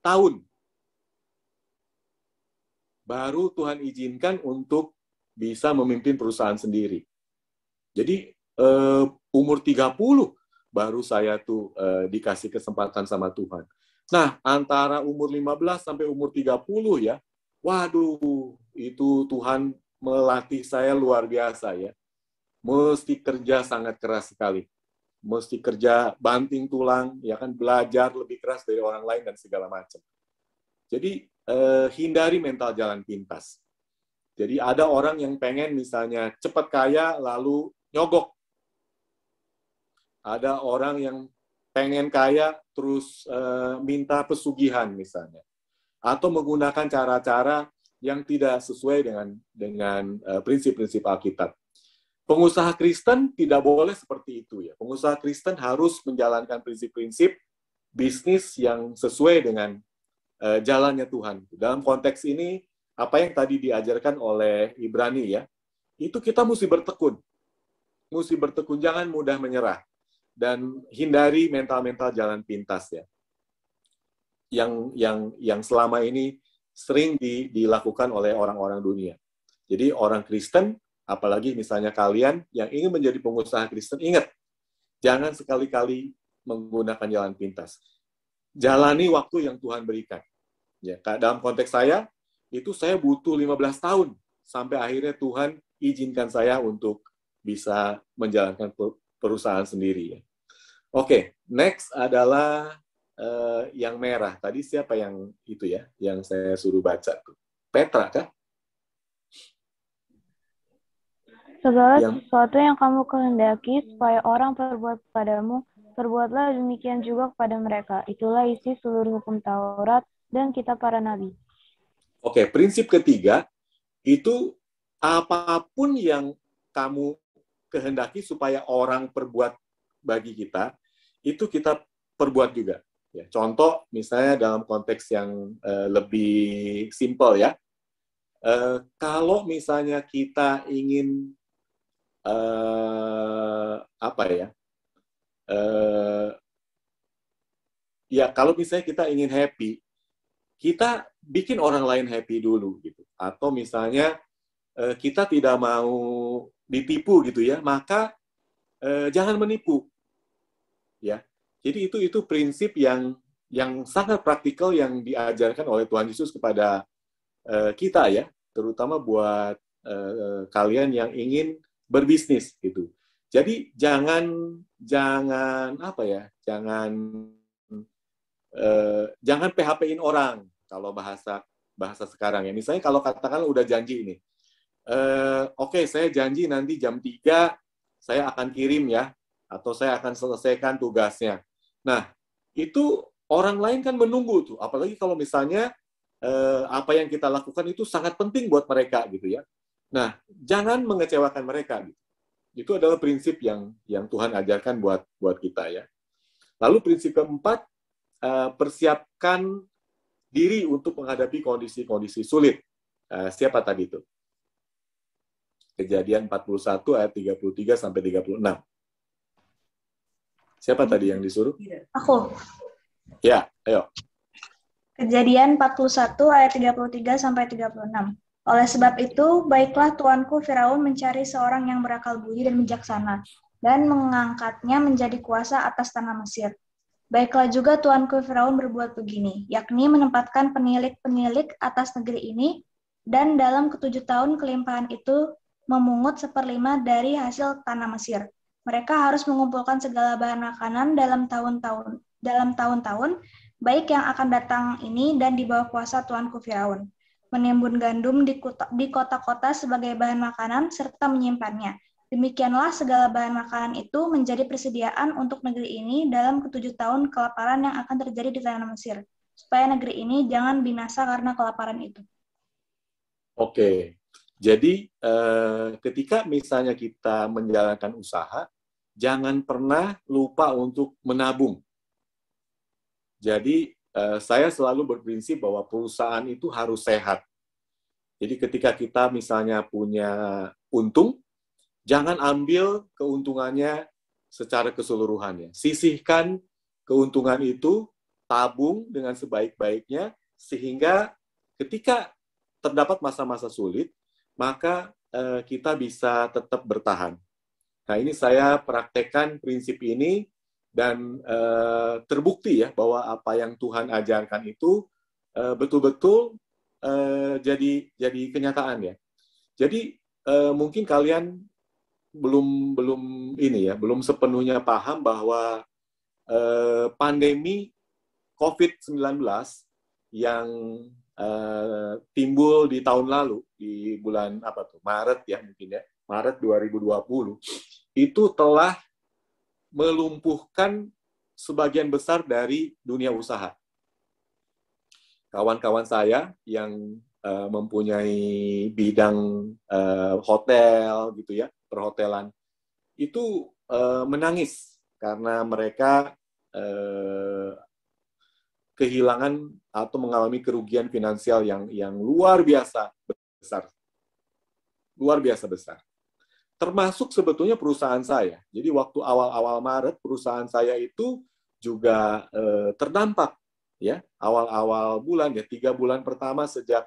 tahun baru Tuhan izinkan untuk bisa memimpin perusahaan sendiri. Jadi eh, umur 30 baru saya tuh eh, dikasih kesempatan sama Tuhan. Nah, antara umur 15 sampai umur 30 ya. Waduh, itu Tuhan melatih saya luar biasa ya mesti kerja sangat keras sekali mesti kerja banting tulang ya kan belajar lebih keras dari orang lain dan segala macam jadi eh, hindari mental jalan pintas jadi ada orang yang pengen misalnya cepat kaya lalu nyogok ada orang yang pengen kaya terus eh, minta pesugihan misalnya atau menggunakan cara-cara yang tidak sesuai dengan dengan eh, prinsip-prinsip Alkitab pengusaha Kristen tidak boleh seperti itu ya. Pengusaha Kristen harus menjalankan prinsip-prinsip bisnis yang sesuai dengan uh, jalannya Tuhan. Dalam konteks ini, apa yang tadi diajarkan oleh Ibrani ya, itu kita mesti bertekun. Mesti bertekun, jangan mudah menyerah. Dan hindari mental-mental jalan pintas ya. Yang yang yang selama ini sering di, dilakukan oleh orang-orang dunia. Jadi orang Kristen Apalagi misalnya kalian yang ingin menjadi pengusaha Kristen, ingat, jangan sekali-kali menggunakan jalan pintas. Jalani waktu yang Tuhan berikan. Ya, dalam konteks saya, itu saya butuh 15 tahun sampai akhirnya Tuhan izinkan saya untuk bisa menjalankan perusahaan sendiri. Ya. Oke, okay, next adalah uh, yang merah. Tadi siapa yang itu ya, yang saya suruh baca Petra kah? Segala yang, sesuatu yang kamu kehendaki supaya orang perbuat padamu, perbuatlah demikian juga kepada mereka. Itulah isi seluruh hukum Taurat dan kitab para nabi. Oke, prinsip ketiga itu apapun yang kamu kehendaki supaya orang perbuat bagi kita, itu kita perbuat juga. Ya, contoh misalnya dalam konteks yang uh, lebih simpel ya, uh, kalau misalnya kita ingin uh, apa ya? Uh, ya kalau misalnya kita ingin happy, kita bikin orang lain happy dulu gitu. Atau misalnya uh, kita tidak mau ditipu gitu ya, maka uh, jangan menipu. Ya. Jadi itu itu prinsip yang yang sangat praktikal yang diajarkan oleh Tuhan Yesus kepada uh, kita ya, terutama buat uh, kalian yang ingin berbisnis gitu. Jadi jangan jangan apa ya, jangan eh, jangan PHP-in orang kalau bahasa bahasa sekarang ya. Misalnya kalau katakan udah janji ini, eh, oke okay, saya janji nanti jam 3 saya akan kirim ya, atau saya akan selesaikan tugasnya. Nah itu orang lain kan menunggu tuh, apalagi kalau misalnya eh, apa yang kita lakukan itu sangat penting buat mereka gitu ya. Nah, jangan mengecewakan mereka. Gitu. Itu adalah prinsip yang yang Tuhan ajarkan buat buat kita ya. Lalu prinsip keempat, eh, persiapkan diri untuk menghadapi kondisi-kondisi sulit. Eh, siapa tadi itu? Kejadian 41 ayat 33 sampai 36. Siapa tadi yang disuruh? Iya, aku. Ya, ayo. Kejadian 41 ayat 33 sampai 36. Oleh sebab itu, baiklah tuanku Firaun mencari seorang yang berakal budi dan bijaksana, dan mengangkatnya menjadi kuasa atas tanah Mesir. Baiklah juga tuanku Firaun berbuat begini, yakni menempatkan penilik-penilik atas negeri ini, dan dalam ketujuh tahun kelimpahan itu memungut seperlima dari hasil tanah Mesir. Mereka harus mengumpulkan segala bahan makanan dalam tahun-tahun dalam tahun-tahun, baik yang akan datang ini dan di bawah kuasa tuanku Firaun menimbun gandum di kota-kota sebagai bahan makanan serta menyimpannya. Demikianlah segala bahan makanan itu menjadi persediaan untuk negeri ini dalam ketujuh tahun kelaparan yang akan terjadi di tanah Mesir, supaya negeri ini jangan binasa karena kelaparan itu. Oke, jadi eh, ketika misalnya kita menjalankan usaha, jangan pernah lupa untuk menabung. Jadi Eh, saya selalu berprinsip bahwa perusahaan itu harus sehat. Jadi ketika kita misalnya punya untung, jangan ambil keuntungannya secara keseluruhannya. Sisihkan keuntungan itu, tabung dengan sebaik-baiknya, sehingga ketika terdapat masa-masa sulit, maka eh, kita bisa tetap bertahan. Nah ini saya praktekkan prinsip ini dan uh, terbukti ya bahwa apa yang Tuhan ajarkan itu betul eh, betul-betul uh, jadi jadi kenyataan ya. Jadi uh, mungkin kalian belum belum ini ya belum sepenuhnya paham bahwa uh, pandemi COVID-19 yang uh, timbul di tahun lalu di bulan apa tuh Maret ya mungkin ya Maret 2020 itu telah melumpuhkan sebagian besar dari dunia usaha. Kawan-kawan saya yang uh, mempunyai bidang uh, hotel gitu ya, perhotelan, itu uh, menangis karena mereka uh, kehilangan atau mengalami kerugian finansial yang yang luar biasa besar. Luar biasa besar termasuk sebetulnya perusahaan saya. Jadi waktu awal-awal Maret perusahaan saya itu juga eh, terdampak ya awal-awal bulan ya tiga bulan pertama sejak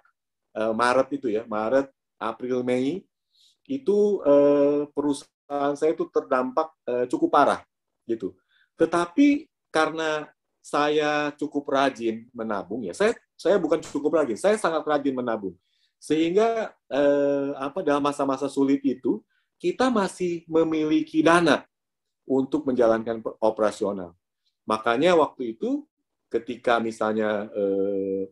eh, Maret itu ya Maret April Mei itu eh, perusahaan saya itu terdampak eh, cukup parah gitu. Tetapi karena saya cukup rajin menabung ya saya saya bukan cukup rajin saya sangat rajin menabung sehingga eh, apa dalam masa-masa sulit itu kita masih memiliki dana untuk menjalankan operasional. Makanya waktu itu ketika misalnya eh,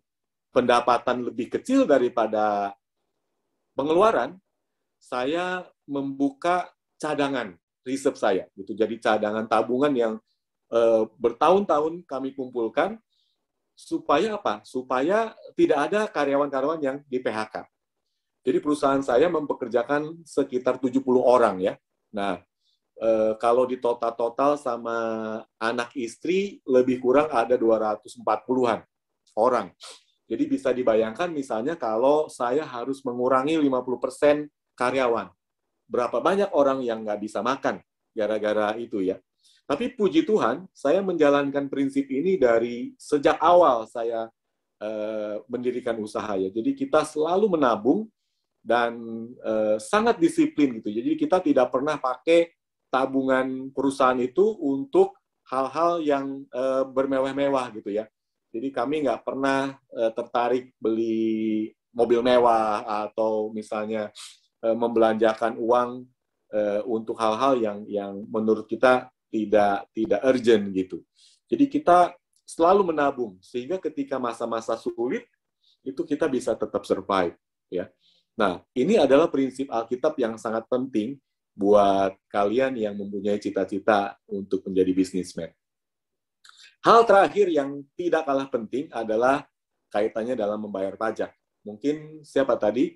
pendapatan lebih kecil daripada pengeluaran, saya membuka cadangan riset saya. Gitu. jadi cadangan tabungan yang eh, bertahun-tahun kami kumpulkan supaya apa? Supaya tidak ada karyawan-karyawan yang di PHK. Jadi perusahaan saya mempekerjakan sekitar 70 orang ya. Nah, e, kalau di total-total sama anak istri lebih kurang ada 240-an orang. Jadi bisa dibayangkan misalnya kalau saya harus mengurangi 50% karyawan. Berapa banyak orang yang nggak bisa makan gara-gara itu ya. Tapi puji Tuhan, saya menjalankan prinsip ini dari sejak awal saya e, mendirikan usaha ya. Jadi kita selalu menabung dan e, sangat disiplin gitu. Jadi kita tidak pernah pakai tabungan perusahaan itu untuk hal-hal yang e, bermewah-mewah gitu ya. Jadi kami nggak pernah e, tertarik beli mobil mewah atau misalnya e, membelanjakan uang e, untuk hal-hal yang yang menurut kita tidak tidak urgent gitu. Jadi kita selalu menabung sehingga ketika masa-masa sulit itu kita bisa tetap survive ya. Nah, ini adalah prinsip Alkitab yang sangat penting buat kalian yang mempunyai cita-cita untuk menjadi bisnismen. Hal terakhir yang tidak kalah penting adalah kaitannya dalam membayar pajak. Mungkin siapa tadi?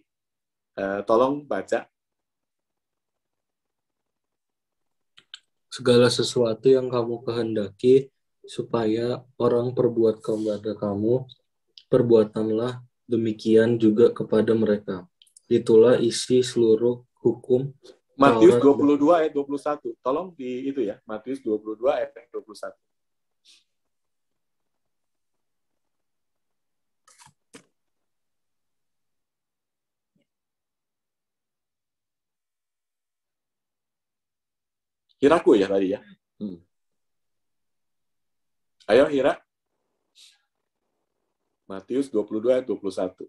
Eh, tolong baca. Segala sesuatu yang kamu kehendaki supaya orang perbuat kepada kamu, perbuatanlah demikian juga kepada mereka itulah isi seluruh hukum Matius 22 ayat 21. Tolong di itu ya, Matius 22 ayat 21. Hiraku ya tadi ya. Hmm. Ayo Hira. Matius 22 ayat 21.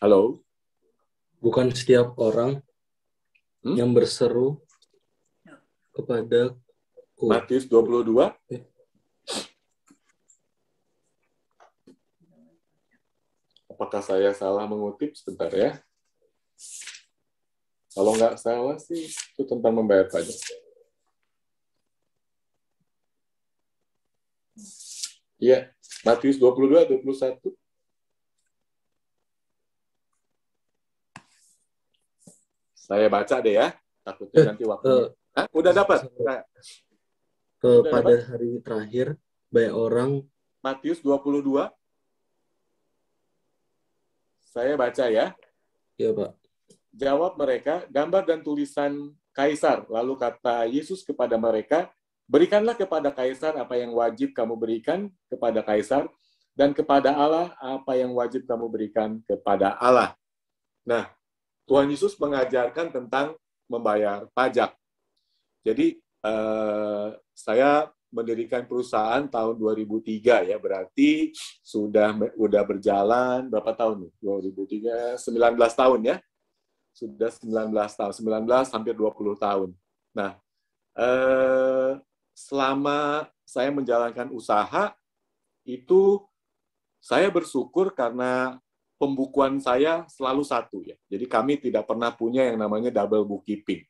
Halo. Bukan setiap orang hmm? yang berseru kepada ku. Matius 22 eh. Apakah saya salah mengutip sebentar ya? Kalau nggak salah sih itu tentang membayar pajak. Iya, Matius 22 21. Saya baca deh ya, takutnya eh, nanti waktu. Eh, Hah? Udah dapat? Nah. Kepada pada dapet? hari terakhir, banyak orang. Matius 22. Saya baca ya. Iya, Pak. Jawab mereka, gambar dan tulisan Kaisar. Lalu kata Yesus kepada mereka, Berikanlah kepada kaisar apa yang wajib kamu berikan kepada kaisar, dan kepada Allah apa yang wajib kamu berikan kepada Allah. Nah, Tuhan Yesus mengajarkan tentang membayar pajak. Jadi eh, saya mendirikan perusahaan tahun 2003 ya, berarti sudah sudah berjalan berapa tahun nih? 2003 19 tahun ya. Sudah 19 tahun, 19 hampir 20 tahun. Nah, eh, selama saya menjalankan usaha itu saya bersyukur karena pembukuan saya selalu satu ya. Jadi kami tidak pernah punya yang namanya double bookkeeping.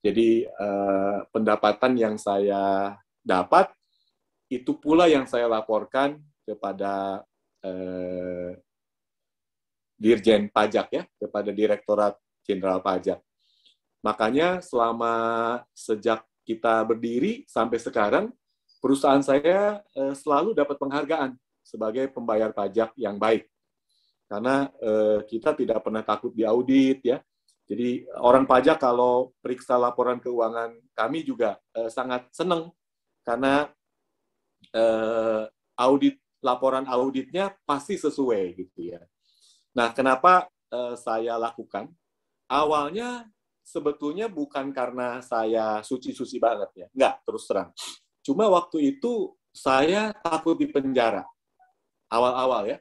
Jadi eh, pendapatan yang saya dapat itu pula yang saya laporkan kepada eh, Dirjen Pajak ya, kepada Direktorat Jenderal Pajak. Makanya selama sejak kita berdiri sampai sekarang perusahaan saya eh, selalu dapat penghargaan sebagai pembayar pajak yang baik karena eh, kita tidak pernah takut diaudit ya. Jadi orang pajak kalau periksa laporan keuangan kami juga eh, sangat senang karena eh, audit laporan auditnya pasti sesuai gitu ya. Nah, kenapa eh, saya lakukan? Awalnya sebetulnya bukan karena saya suci-suci banget ya. Enggak, terus terang. Cuma waktu itu saya takut di penjara. Awal-awal ya.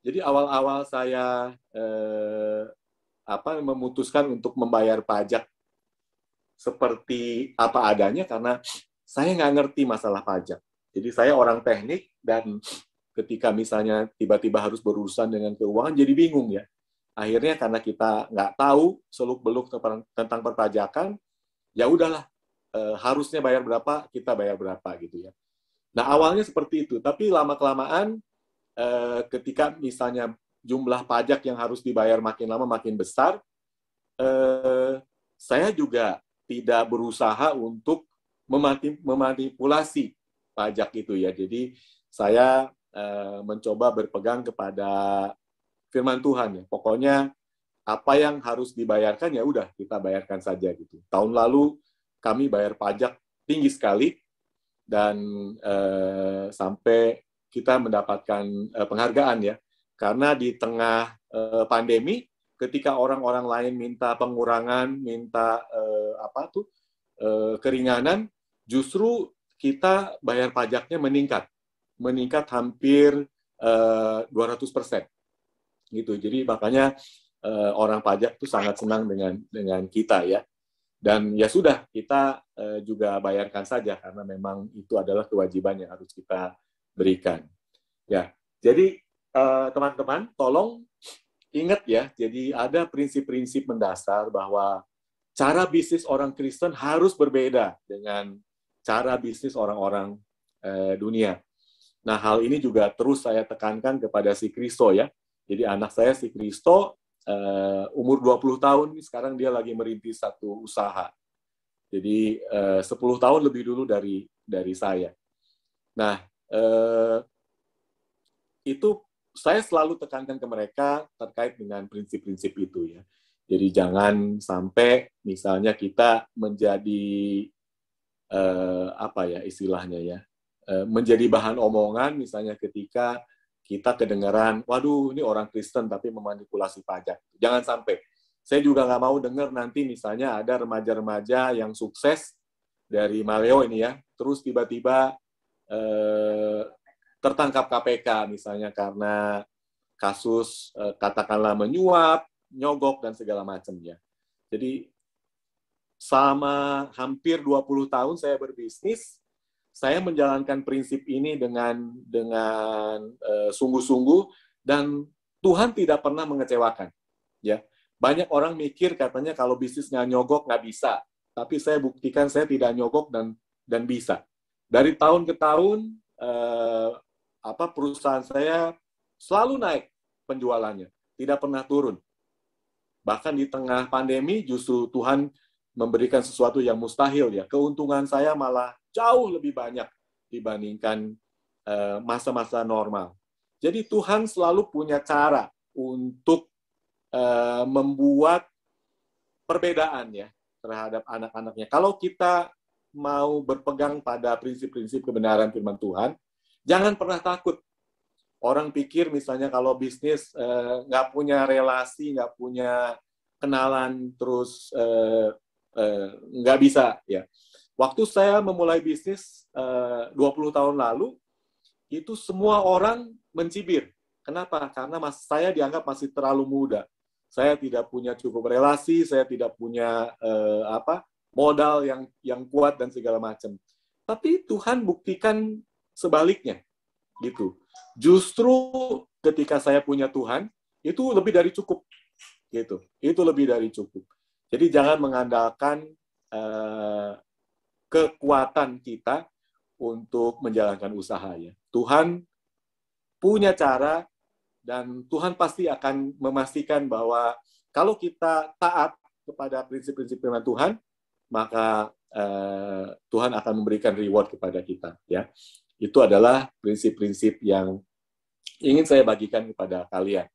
Jadi awal-awal saya eh, apa memutuskan untuk membayar pajak seperti apa adanya karena saya nggak ngerti masalah pajak. Jadi saya orang teknik dan ketika misalnya tiba-tiba harus berurusan dengan keuangan jadi bingung ya. Akhirnya karena kita nggak tahu seluk-beluk tentang perpajakan, ya udahlah e, harusnya bayar berapa kita bayar berapa gitu ya. Nah awalnya seperti itu, tapi lama kelamaan Eh, ketika misalnya jumlah pajak yang harus dibayar makin lama makin besar, eh, saya juga tidak berusaha untuk memanipulasi pajak itu ya. Jadi saya eh, mencoba berpegang kepada firman Tuhan ya. Pokoknya apa yang harus dibayarkan ya udah kita bayarkan saja gitu. Tahun lalu kami bayar pajak tinggi sekali dan eh, sampai kita mendapatkan eh, penghargaan ya karena di tengah eh, pandemi ketika orang-orang lain minta pengurangan minta eh, apa tuh keringanan justru kita bayar pajaknya meningkat meningkat hampir uh, 200 persen gitu jadi makanya orang pajak tuh sangat senang dengan dengan kita ya dan ya sudah kita juga bayarkan saja karena memang itu adalah kewajiban yang harus kita berikan. Ya, jadi eh, teman-teman, uh, tolong ingat ya. Jadi ada prinsip-prinsip mendasar bahwa cara bisnis orang Kristen harus berbeda dengan cara bisnis orang-orang uh, dunia. Nah, hal ini juga terus saya tekankan kepada si Kristo ya. Jadi anak saya si Kristo uh, umur 20 tahun sekarang dia lagi merintis satu usaha. Jadi uh, 10 tahun lebih dulu dari dari saya. Nah, Eh, itu saya selalu tekankan ke mereka terkait dengan prinsip-prinsip itu ya. Jadi jangan sampai misalnya kita menjadi eh, apa ya istilahnya ya, eh, menjadi bahan omongan misalnya ketika kita kedengaran, waduh ini orang Kristen tapi memanipulasi pajak. Jangan sampai. Saya juga nggak mau dengar nanti misalnya ada remaja-remaja yang sukses dari Maleo ini ya, terus tiba-tiba Eh, tertangkap KPK misalnya karena kasus eh, katakanlah menyuap, nyogok dan segala macamnya. Jadi sama hampir 20 tahun saya berbisnis, saya menjalankan prinsip ini dengan dengan eh, sungguh-sungguh dan Tuhan tidak pernah mengecewakan. Ya, banyak orang mikir katanya kalau bisnisnya nyogok nggak bisa, tapi saya buktikan saya tidak nyogok dan dan bisa dari tahun ke tahun eh, apa perusahaan saya selalu naik penjualannya, tidak pernah turun. Bahkan di tengah pandemi justru Tuhan memberikan sesuatu yang mustahil ya. Keuntungan saya malah jauh lebih banyak dibandingkan eh, masa-masa eh, normal. Jadi Tuhan selalu punya cara untuk eh, membuat perbedaan ya terhadap anak-anaknya. Kalau kita mau berpegang pada prinsip-prinsip kebenaran firman Tuhan, jangan pernah takut. Orang pikir misalnya kalau bisnis eh, nggak eh, punya relasi, nggak punya kenalan, terus eh, eh, nggak eh, bisa ya. Waktu saya memulai bisnis eh, 20 tahun lalu, itu semua orang mencibir. Kenapa? Karena mas, saya dianggap masih terlalu muda. Saya tidak punya cukup relasi, saya tidak punya eh, apa modal yang yang kuat dan segala macam. Tapi Tuhan buktikan sebaliknya, gitu. Justru ketika saya punya Tuhan itu lebih dari cukup, gitu. Itu lebih dari cukup. Jadi jangan mengandalkan uh, kekuatan kita untuk menjalankan usaha ya. Tuhan punya cara dan Tuhan pasti akan memastikan bahwa kalau kita taat kepada prinsip-prinsip firman Tuhan, maka eh, Tuhan akan memberikan reward kepada kita ya itu adalah prinsip-prinsip yang ingin saya bagikan kepada kalian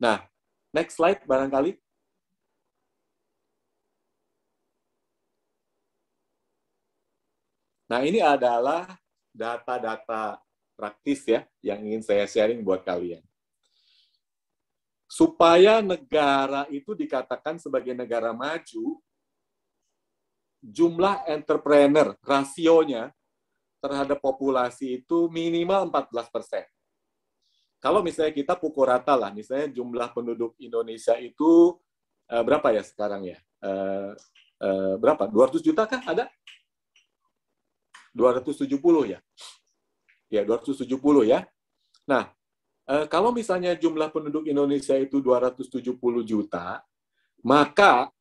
nah next slide barangkali nah ini adalah data-data praktis ya yang ingin saya sharing buat kalian supaya negara itu dikatakan sebagai negara maju jumlah entrepreneur rasionya terhadap populasi itu minimal 14 persen. Kalau misalnya kita pukul rata lah, misalnya jumlah penduduk Indonesia itu uh, berapa ya sekarang ya? Uh, uh, berapa? 200 juta kah ada? 270 ya? Ya, 270 ya. Nah, uh, kalau misalnya jumlah penduduk Indonesia itu 270 juta, maka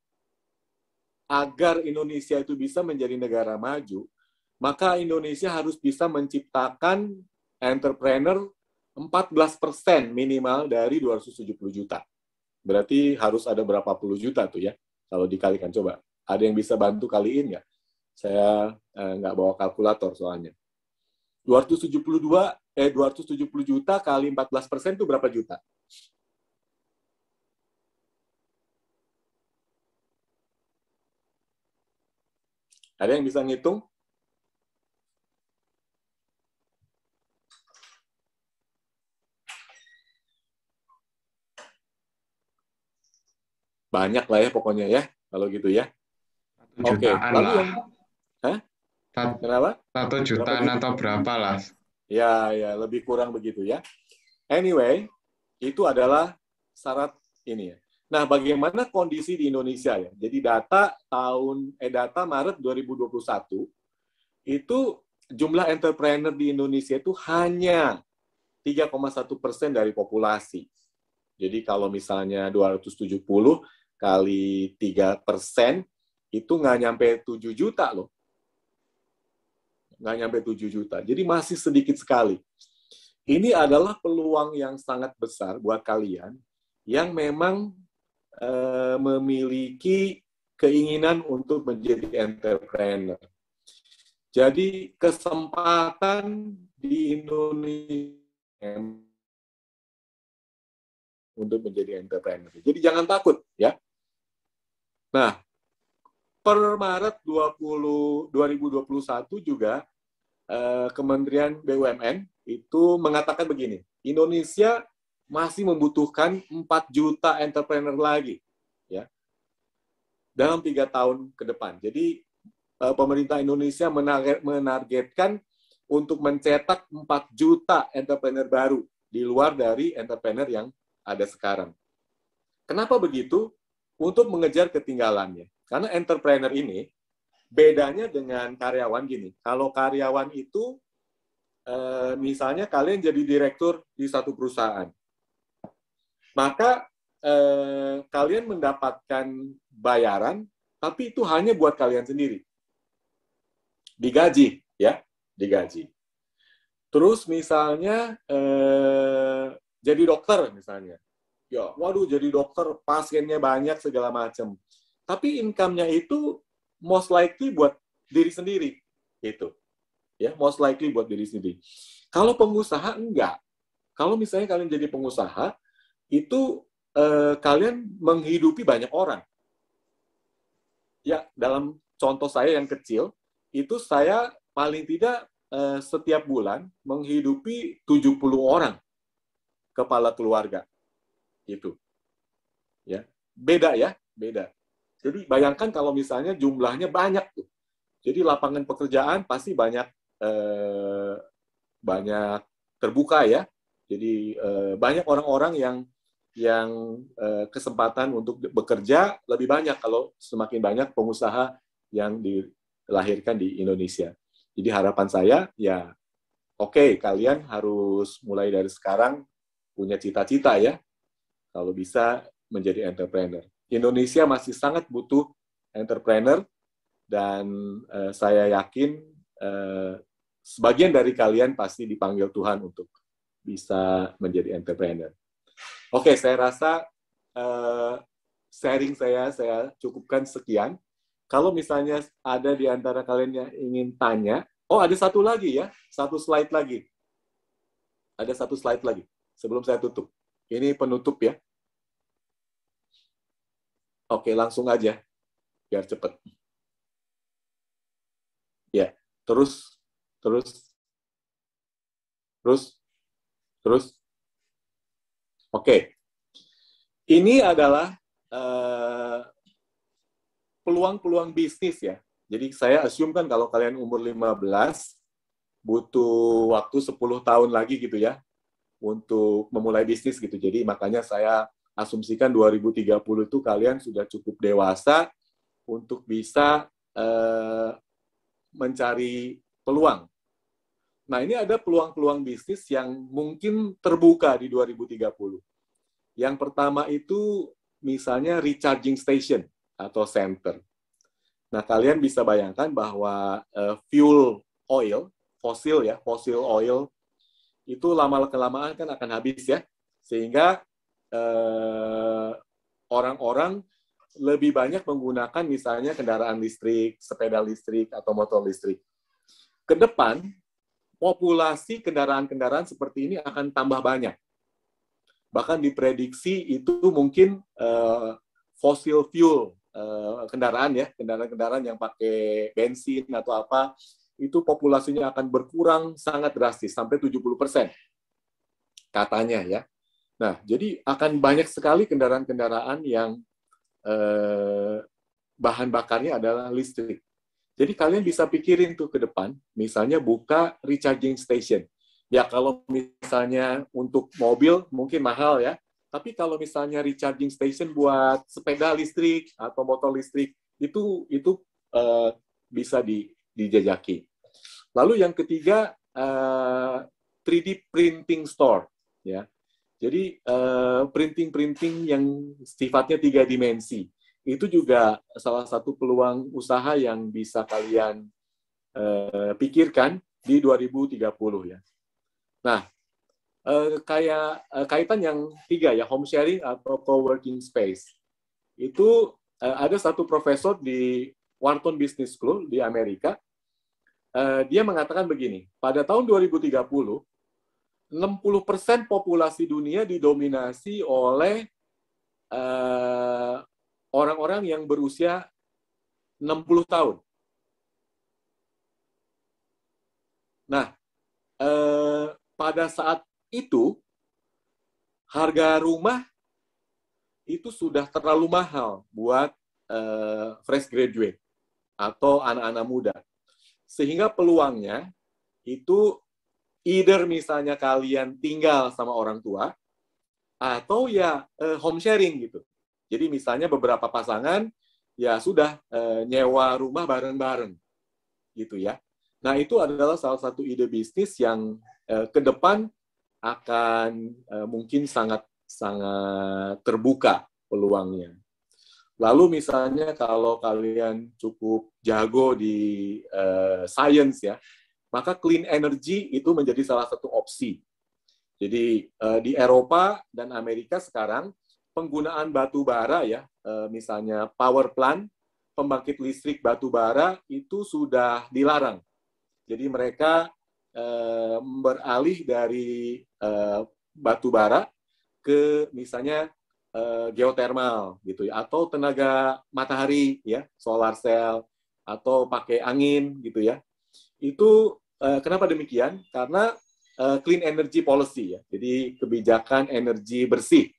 agar Indonesia itu bisa menjadi negara maju, maka Indonesia harus bisa menciptakan entrepreneur 14% minimal dari 270 juta. Berarti harus ada berapa puluh juta tuh ya, kalau dikalikan. Coba, ada yang bisa bantu kaliin nggak? Saya eh, nggak bawa kalkulator soalnya. 272, eh 270 juta kali 14% itu berapa juta? Ada yang bisa ngitung? Banyak lah ya pokoknya ya, kalau gitu ya. Oke, okay. yang... Hah? Kenapa? Satu jutaan berapa atau berapa lah. Ya, ya, lebih kurang begitu ya. Anyway, itu adalah syarat ini ya. Nah, bagaimana kondisi di Indonesia ya? Jadi data tahun eh data Maret 2021 itu jumlah entrepreneur di Indonesia itu hanya 3,1 persen dari populasi. Jadi kalau misalnya 270 kali 3 persen, itu nggak nyampe 7 juta loh. Nggak nyampe 7 juta. Jadi masih sedikit sekali. Ini adalah peluang yang sangat besar buat kalian yang memang Eh, memiliki keinginan untuk menjadi entrepreneur. Jadi kesempatan di Indonesia untuk menjadi entrepreneur. Jadi jangan takut ya. Nah, per Maret 20, 2021 juga eh, Kementerian BUMN itu mengatakan begini, Indonesia masih membutuhkan 4 juta entrepreneur lagi ya dalam tiga tahun ke depan. Jadi eh, pemerintah Indonesia menargetkan untuk mencetak 4 juta entrepreneur baru di luar dari entrepreneur yang ada sekarang. Kenapa begitu? Untuk mengejar ketinggalannya. Karena entrepreneur ini bedanya dengan karyawan gini. Kalau karyawan itu eh, misalnya kalian jadi direktur di satu perusahaan maka eh, kalian mendapatkan bayaran, tapi itu hanya buat kalian sendiri. Digaji, ya, digaji. Terus misalnya eh, jadi dokter misalnya, ya, waduh jadi dokter pasiennya banyak segala macam. Tapi income-nya itu most likely buat diri sendiri, itu, ya, most likely buat diri sendiri. Kalau pengusaha enggak. Kalau misalnya kalian jadi pengusaha, itu eh, kalian menghidupi banyak orang. Ya, dalam contoh saya yang kecil, itu saya paling tidak eh, setiap bulan menghidupi 70 orang kepala keluarga. Itu. Ya, beda ya, beda. Jadi bayangkan kalau misalnya jumlahnya banyak tuh. Jadi lapangan pekerjaan pasti banyak eh, banyak terbuka ya. Jadi eh, banyak orang-orang yang yang eh, kesempatan untuk bekerja lebih banyak kalau semakin banyak pengusaha yang dilahirkan di Indonesia. Jadi harapan saya ya oke okay, kalian harus mulai dari sekarang punya cita-cita ya kalau bisa menjadi entrepreneur. Indonesia masih sangat butuh entrepreneur dan eh, saya yakin eh, sebagian dari kalian pasti dipanggil Tuhan untuk bisa menjadi entrepreneur. Oke, okay, saya rasa uh, sharing saya saya cukupkan sekian. Kalau misalnya ada di antara kalian yang ingin tanya, oh ada satu lagi ya, satu slide lagi. Ada satu slide lagi sebelum saya tutup. Ini penutup ya. Oke, langsung aja biar cepat. Ya, terus terus terus terus Oke, okay. ini adalah peluang eh, peluang-peluang bisnis ya. Jadi saya assume kan kalau kalian umur 15 butuh waktu 10 tahun lagi gitu ya untuk memulai bisnis gitu. Jadi makanya saya asumsikan 2030 itu kalian sudah cukup dewasa untuk bisa uh, mencari peluang Nah, ini ada peluang-peluang bisnis yang mungkin terbuka di 2030. Yang pertama itu misalnya recharging station atau center. Nah, kalian bisa bayangkan bahwa uh, fuel oil, fosil ya, fosil oil itu lama kelamaan kan akan habis ya. Sehingga orang eh, orang-orang lebih banyak menggunakan misalnya kendaraan listrik, sepeda listrik atau motor listrik. Ke depan populasi kendaraan-kendaraan seperti ini akan tambah banyak. Bahkan diprediksi itu mungkin uh, eh, fossil fuel uh, kendaraan ya, kendaraan-kendaraan yang pakai bensin atau apa, itu populasinya akan berkurang sangat drastis sampai 70 persen katanya ya. Nah, jadi akan banyak sekali kendaraan-kendaraan yang eh, bahan bakarnya adalah listrik. Jadi kalian bisa pikirin tuh ke depan, misalnya buka recharging station. Ya kalau misalnya untuk mobil mungkin mahal ya, tapi kalau misalnya recharging station buat sepeda listrik atau motor listrik itu itu uh, bisa di, dijajaki. Lalu yang ketiga uh, eh, 3D printing store ya. Jadi eh, printing-printing uh, yang sifatnya tiga dimensi itu juga salah satu peluang usaha yang bisa kalian eh, pikirkan di 2030 ya. Nah, eh, kayak eh, kaitan yang tiga ya, home sharing atau co-working space. Itu eh, ada satu profesor di Wharton Business School di Amerika, eh, dia mengatakan begini, pada tahun 2030, 60% populasi dunia didominasi oleh eh, orang-orang yang berusia 60 tahun. Nah, eh, pada saat itu harga rumah itu sudah terlalu mahal buat eh, fresh graduate atau anak-anak muda. Sehingga peluangnya itu either misalnya kalian tinggal sama orang tua atau ya eh, home sharing gitu. Jadi misalnya beberapa pasangan ya sudah e, nyewa rumah bareng-bareng gitu ya. Nah itu adalah salah satu ide bisnis yang e, ke depan akan e, mungkin sangat sangat terbuka peluangnya. Lalu misalnya kalau kalian cukup jago di science ya, maka clean energy itu menjadi salah satu opsi. Jadi di Eropa dan Amerika sekarang penggunaan batu bara ya, eh, misalnya power plant, pembangkit listrik batu bara itu sudah dilarang. Jadi mereka eh, beralih dari eh, batu bara ke misalnya geotermal gitu ya atau tenaga matahari ya solar cell atau pakai angin gitu ya itu kenapa demikian karena clean energy policy ya jadi kebijakan energi bersih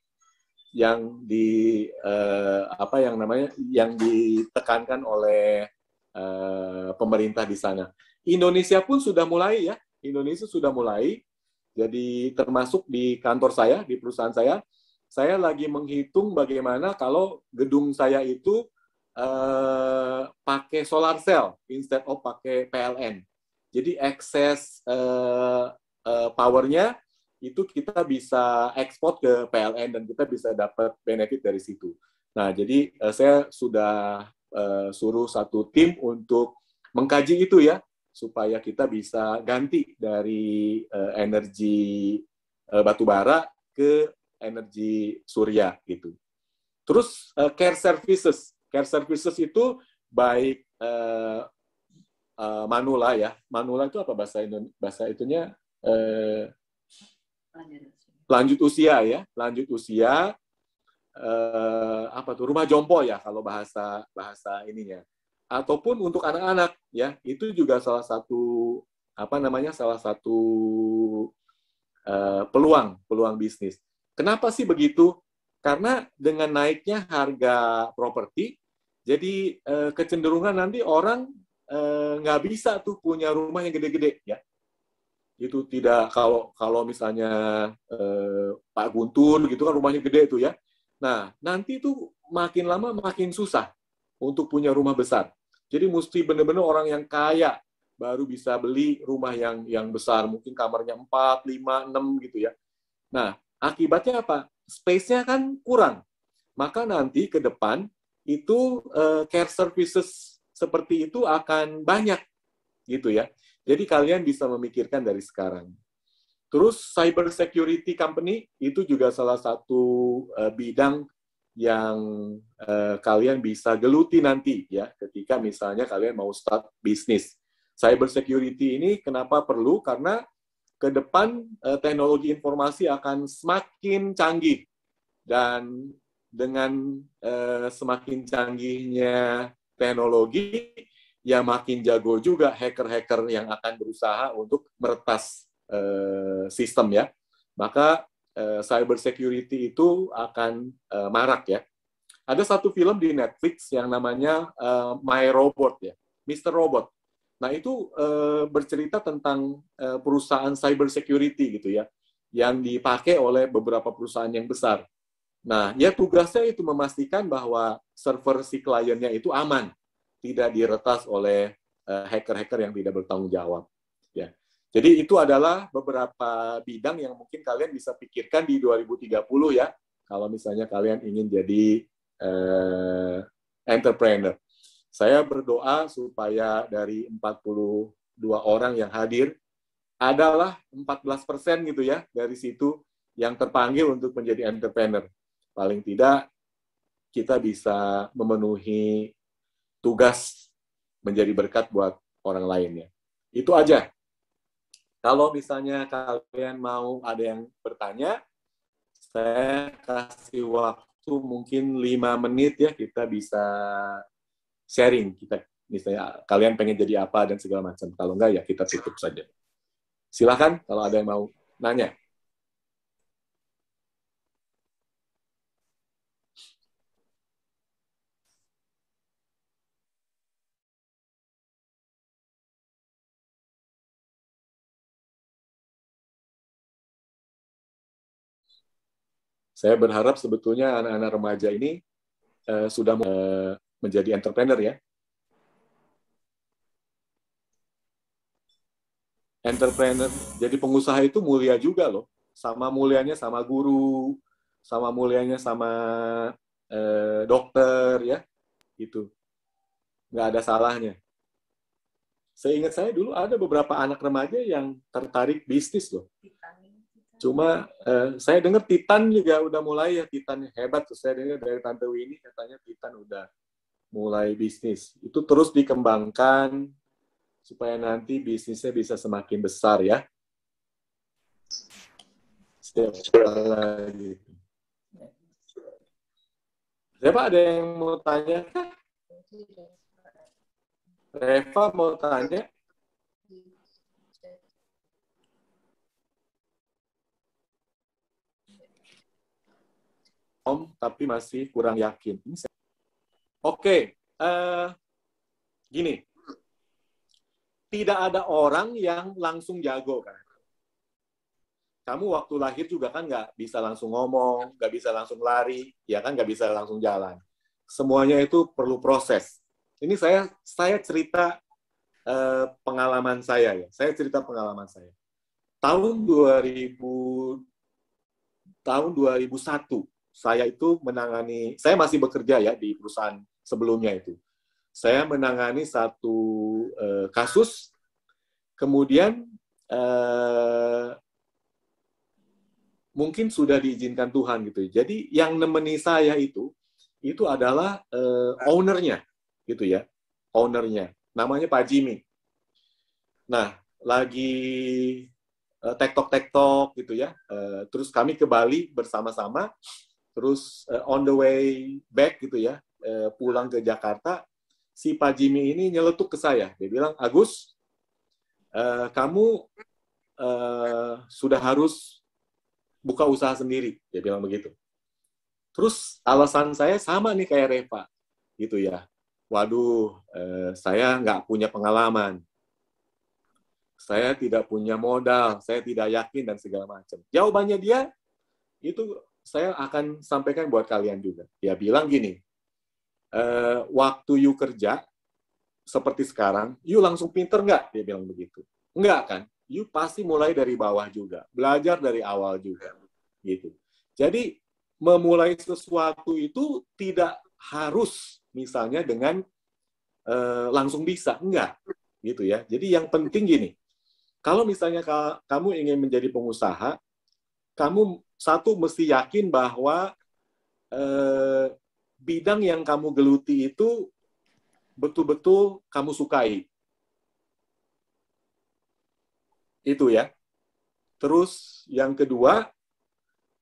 yang di uh, apa yang namanya yang ditekankan oleh uh, pemerintah di sana. Indonesia pun sudah mulai ya, Indonesia sudah mulai. Jadi termasuk di kantor saya, di perusahaan saya, saya lagi menghitung bagaimana kalau gedung saya itu eh, pakai solar cell instead of pakai PLN. Jadi excess eh, eh, powernya itu kita bisa ekspor ke PLN dan kita bisa dapat benefit dari situ. Nah, jadi uh, saya sudah uh, suruh satu tim untuk mengkaji itu ya, supaya kita bisa ganti dari uh, energi uh, bara ke energi surya gitu. Terus uh, care services, care services itu baik uh, uh, manula ya, manula itu apa bahasa Indonesia, bahasa itunya uh, lanjut usia ya lanjut usia eh, apa tuh rumah jompo ya kalau bahasa bahasa ininya ataupun untuk anak-anak ya itu juga salah satu apa namanya salah satu eh, peluang peluang bisnis kenapa sih begitu karena dengan naiknya harga properti jadi eh, kecenderungan nanti orang eh, nggak bisa tuh punya rumah yang gede-gede ya itu tidak kalau kalau misalnya eh, Pak Guntur gitu kan rumahnya gede itu ya. Nah, nanti itu makin lama makin susah untuk punya rumah besar. Jadi mesti benar-benar orang yang kaya baru bisa beli rumah yang yang besar, mungkin kamarnya 4, 5, 6 gitu ya. Nah, akibatnya apa? Space-nya kan kurang. Maka nanti ke depan itu eh, care services seperti itu akan banyak gitu ya. Jadi kalian bisa memikirkan dari sekarang. Terus cyber security company itu juga salah satu uh, bidang yang uh, kalian bisa geluti nanti ya ketika misalnya kalian mau start bisnis. Cyber security ini kenapa perlu? Karena ke depan uh, teknologi informasi akan semakin canggih dan dengan uh, semakin canggihnya teknologi ya makin jago juga hacker-hacker yang akan berusaha untuk meretas uh, sistem ya. Maka uh, cyber security itu akan uh, marak ya. Ada satu film di Netflix yang namanya uh, My Robot ya, Mr. Robot. Nah itu uh, bercerita tentang uh, perusahaan cyber security gitu ya, yang dipakai oleh beberapa perusahaan yang besar. Nah, ya tugasnya itu memastikan bahwa server si kliennya itu aman tidak diretas oleh eh, hacker-hacker yang tidak bertanggung jawab. Ya. Jadi itu adalah beberapa bidang yang mungkin kalian bisa pikirkan di 2030 ya, kalau misalnya kalian ingin jadi eh, entrepreneur. Saya berdoa supaya dari 42 orang yang hadir, adalah 14 persen gitu ya dari situ yang terpanggil untuk menjadi entrepreneur. Paling tidak kita bisa memenuhi tugas menjadi berkat buat orang lainnya. Itu aja. Kalau misalnya kalian mau ada yang bertanya, saya kasih waktu mungkin lima menit ya kita bisa sharing. Kita misalnya kalian pengen jadi apa dan segala macam. Kalau enggak ya kita tutup saja. Silahkan kalau ada yang mau nanya. Saya berharap sebetulnya anak-anak remaja ini uh, sudah uh, menjadi entrepreneur ya. Entrepreneur, jadi pengusaha itu mulia juga loh. Sama mulianya sama guru, sama mulianya sama uh, dokter ya, itu Nggak ada salahnya. Seingat saya dulu ada beberapa anak remaja yang tertarik bisnis loh. Cuma uh, saya dengar Titan juga udah mulai ya Titan hebat tuh. Saya dengar dari Tante Winnie katanya Titan udah mulai bisnis. Itu terus dikembangkan supaya nanti bisnisnya bisa semakin besar ya. Setiap lagi. Gitu. Siapa ada yang mau tanya? Reva mau tanya? om tapi masih kurang yakin. Oke, okay. uh, eh, gini, tidak ada orang yang langsung jago kan. Kamu waktu lahir juga kan nggak bisa langsung ngomong, nggak bisa langsung lari, ya kan nggak bisa langsung jalan. Semuanya itu perlu proses. Ini saya saya cerita eh, pengalaman saya ya. Saya cerita pengalaman saya. Tahun 2000 tahun 2001 saya itu menangani, saya masih bekerja ya di perusahaan sebelumnya itu. Saya menangani satu uh, kasus, kemudian uh, mungkin sudah diizinkan Tuhan gitu. Ya. Jadi yang nemeni saya itu, itu adalah uh, ownernya gitu ya, ownernya. Namanya Pak Jimmy. Nah, lagi tektok-tektok gitu ya. Uh, terus kami ke Bali bersama-sama terus uh, on the way back gitu ya uh, pulang ke Jakarta si Pak Jimmy ini nyeletuk ke saya dia bilang Agus uh, kamu uh, sudah harus buka usaha sendiri dia bilang begitu terus alasan saya sama nih kayak Reva gitu ya waduh eh, saya nggak punya pengalaman saya tidak punya modal saya tidak yakin dan segala macam jawabannya dia itu saya akan sampaikan buat kalian juga. Ya bilang gini, uh, waktu you kerja seperti sekarang, you langsung pinter nggak? Dia bilang begitu. Nggak kan? You pasti mulai dari bawah juga, belajar dari awal juga, gitu. Jadi memulai sesuatu itu tidak harus misalnya dengan uh, langsung bisa, nggak, gitu ya. Jadi yang penting gini, kalau misalnya kamu ingin menjadi pengusaha, kamu satu mesti yakin bahwa eh, bidang yang kamu geluti itu betul-betul kamu sukai. Itu ya. Terus yang kedua,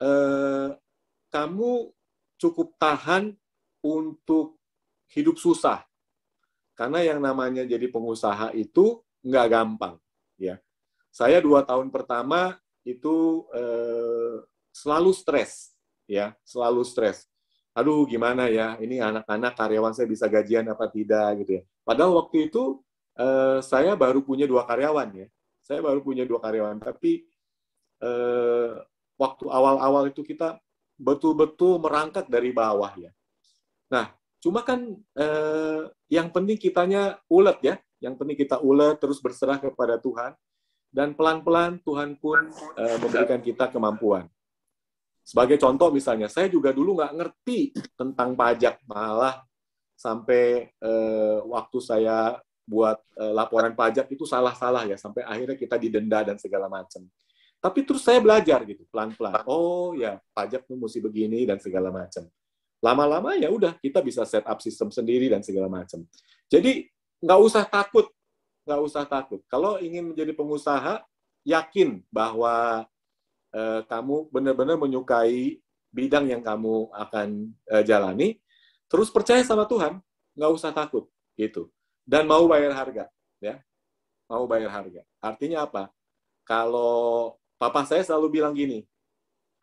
eh, kamu cukup tahan untuk hidup susah. Karena yang namanya jadi pengusaha itu nggak gampang. ya. Saya dua tahun pertama itu eh, selalu stres, ya, selalu stres. Aduh, gimana ya? Ini anak-anak karyawan saya bisa gajian apa tidak gitu ya. Padahal waktu itu eh, saya baru punya dua karyawan ya. Saya baru punya dua karyawan, tapi eh, waktu awal-awal itu kita betul-betul merangkak dari bawah ya. Nah, cuma kan eh, yang penting kitanya ulet ya. Yang penting kita ulet terus berserah kepada Tuhan dan pelan-pelan Tuhan pun uh, memberikan kita kemampuan. Sebagai contoh misalnya, saya juga dulu nggak ngerti tentang pajak, malah sampai uh, waktu saya buat uh, laporan pajak itu salah-salah ya, sampai akhirnya kita didenda dan segala macam. Tapi terus saya belajar gitu, pelan-pelan. Oh ya, pajak tuh mesti begini dan segala macam. Lama-lama ya udah kita bisa set up sistem sendiri dan segala macam. Jadi nggak usah takut nggak usah takut. Kalau ingin menjadi pengusaha, yakin bahwa eh, kamu benar-benar menyukai bidang yang kamu akan eh, jalani. Terus percaya sama Tuhan, nggak usah takut gitu. Dan mau bayar harga, ya, mau bayar harga. Artinya apa? Kalau papa saya selalu bilang gini,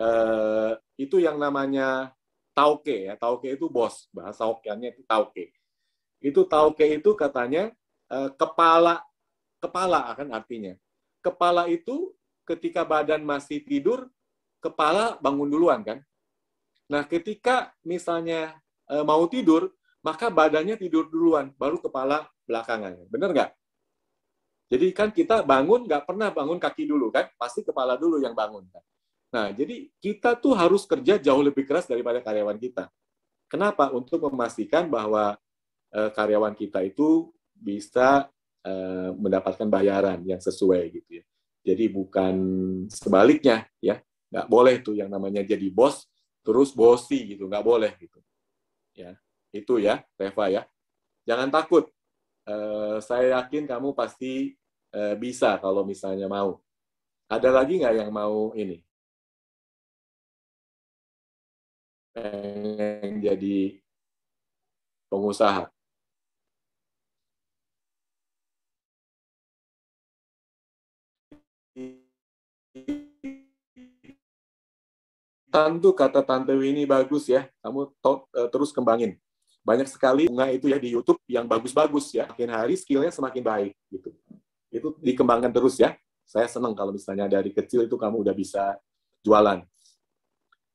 eh, itu yang namanya tauke ya, tauke itu bos, bahasa Hokiannya itu tauke. Itu tauke itu katanya Eh, kepala kepala akan artinya. Kepala itu ketika badan masih tidur, kepala bangun duluan kan. Nah, ketika misalnya eh, mau tidur, maka badannya tidur duluan, baru kepala belakangan. bener nggak? Jadi kan kita bangun nggak pernah bangun kaki dulu kan, pasti kepala dulu yang bangun kan. Nah, jadi kita tuh harus kerja jauh lebih keras daripada karyawan kita. Kenapa? Untuk memastikan bahwa eh, karyawan kita itu bisa uh, mendapatkan bayaran yang sesuai gitu ya. Jadi bukan sebaliknya ya, nggak boleh tuh yang namanya jadi bos terus bosi gitu, nggak boleh gitu. Ya, itu ya, Reva ya. Jangan takut, uh, saya yakin kamu pasti uh, bisa kalau misalnya mau. Ada lagi nggak yang mau ini? Pengen jadi pengusaha? tentu kata Tante ini bagus ya, kamu to, e, terus kembangin. Banyak sekali bunga itu ya di YouTube yang bagus-bagus ya, makin hari skillnya semakin baik gitu. Itu dikembangkan terus ya. Saya senang kalau misalnya dari kecil itu kamu udah bisa jualan.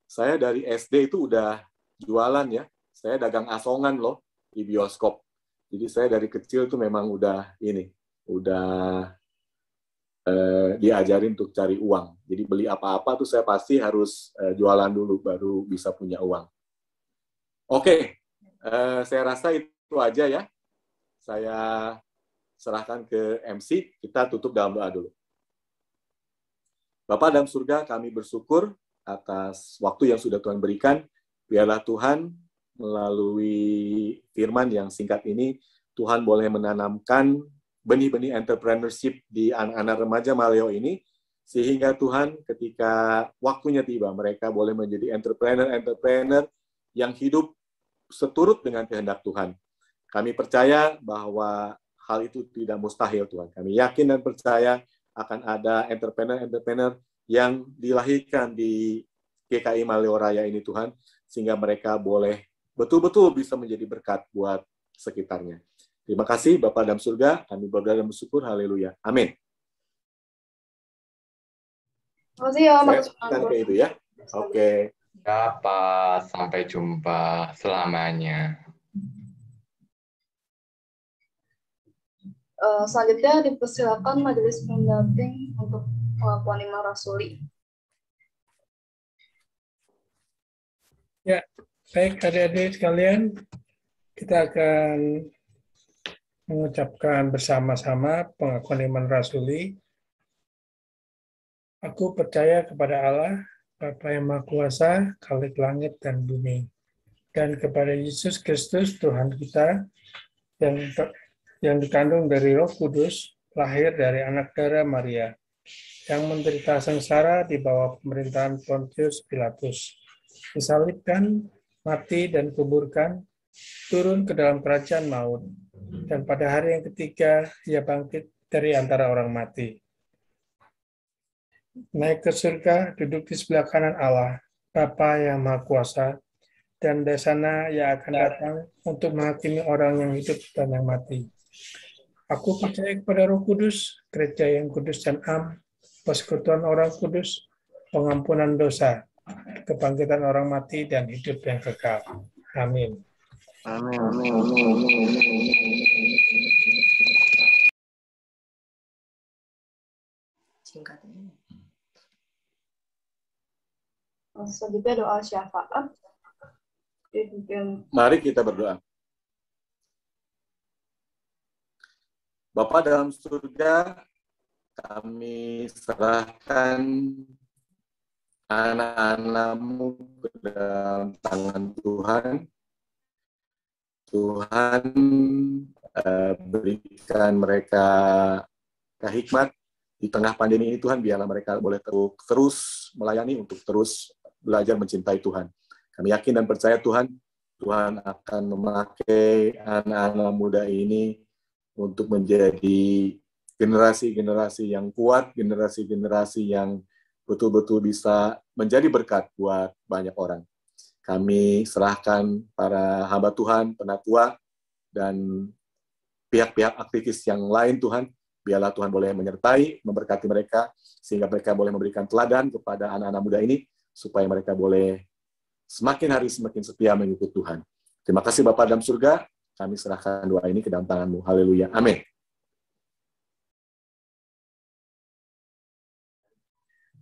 Saya dari SD itu udah jualan ya. Saya dagang asongan loh di bioskop. Jadi saya dari kecil itu memang udah ini, udah eh, diajarin untuk cari uang. Jadi beli apa-apa tuh saya pasti harus eh, jualan dulu baru bisa punya uang. Oke, okay. eh, saya rasa itu aja ya. Saya serahkan ke MC, kita tutup dalam doa dulu. Bapak dalam surga, kami bersyukur atas waktu yang sudah Tuhan berikan. Biarlah Tuhan melalui firman yang singkat ini, Tuhan boleh menanamkan benih-benih entrepreneurship di anak-anak remaja Maleo ini sehingga Tuhan ketika waktunya tiba mereka boleh menjadi entrepreneur-entrepreneur yang hidup seturut dengan kehendak Tuhan. Kami percaya bahwa hal itu tidak mustahil Tuhan. Kami yakin dan percaya akan ada entrepreneur-entrepreneur yang dilahirkan di GKI Raya ini Tuhan, sehingga mereka boleh betul-betul bisa menjadi berkat buat sekitarnya. Terima kasih Bapak dalam surga, kami berdoa dan bersyukur. Haleluya. Amin. kasih ya, Saya ke itu ya. Oke. Okay. Ya, Sampai jumpa selamanya. Uh, selanjutnya dipersilakan majelis pendamping untuk pengakuan Imam Rasuli. Ya, baik adik-adik sekalian, kita akan mengucapkan bersama-sama pengakuan iman rasuli. Aku percaya kepada Allah, Bapa yang Maha Kuasa, Khalik Langit dan Bumi, dan kepada Yesus Kristus, Tuhan kita, yang, yang dikandung dari roh kudus, lahir dari anak darah Maria, yang menderita sengsara di bawah pemerintahan Pontius Pilatus, disalibkan, mati, dan kuburkan, turun ke dalam kerajaan maut, Hmm. dan pada hari yang ketiga ia bangkit dari antara orang mati. Naik ke surga, duduk di sebelah kanan Allah, Bapa yang Maha Kuasa, dan dari sana ia akan datang untuk menghakimi orang yang hidup dan yang mati. Aku percaya kepada Roh Kudus, gereja yang kudus dan am, persekutuan orang kudus, pengampunan dosa, kebangkitan orang mati, dan hidup yang kekal. Amin. Amin. Amin. Amin. Amin. Amin, Singkatnya. Selanjutnya doa syafaat. Mari kita berdoa. Bapak dalam surga, kami serahkan anak-anakmu ke dalam tangan Tuhan. Tuhan eh, berikan mereka kehikmat di tengah pandemi ini Tuhan biarlah mereka boleh terus melayani untuk terus belajar mencintai Tuhan. Kami yakin dan percaya Tuhan Tuhan akan memakai anak-anak muda ini untuk menjadi generasi-generasi yang kuat, generasi-generasi yang betul-betul bisa menjadi berkat buat banyak orang. Kami serahkan para hamba Tuhan, penatua, dan pihak-pihak aktivis yang lain Tuhan, biarlah Tuhan boleh menyertai, memberkati mereka, sehingga mereka boleh memberikan teladan kepada anak-anak muda ini, supaya mereka boleh semakin hari semakin setia mengikuti Tuhan. Terima kasih Bapak dalam surga, kami serahkan doa ini ke dalam tanganmu. Haleluya. Amin.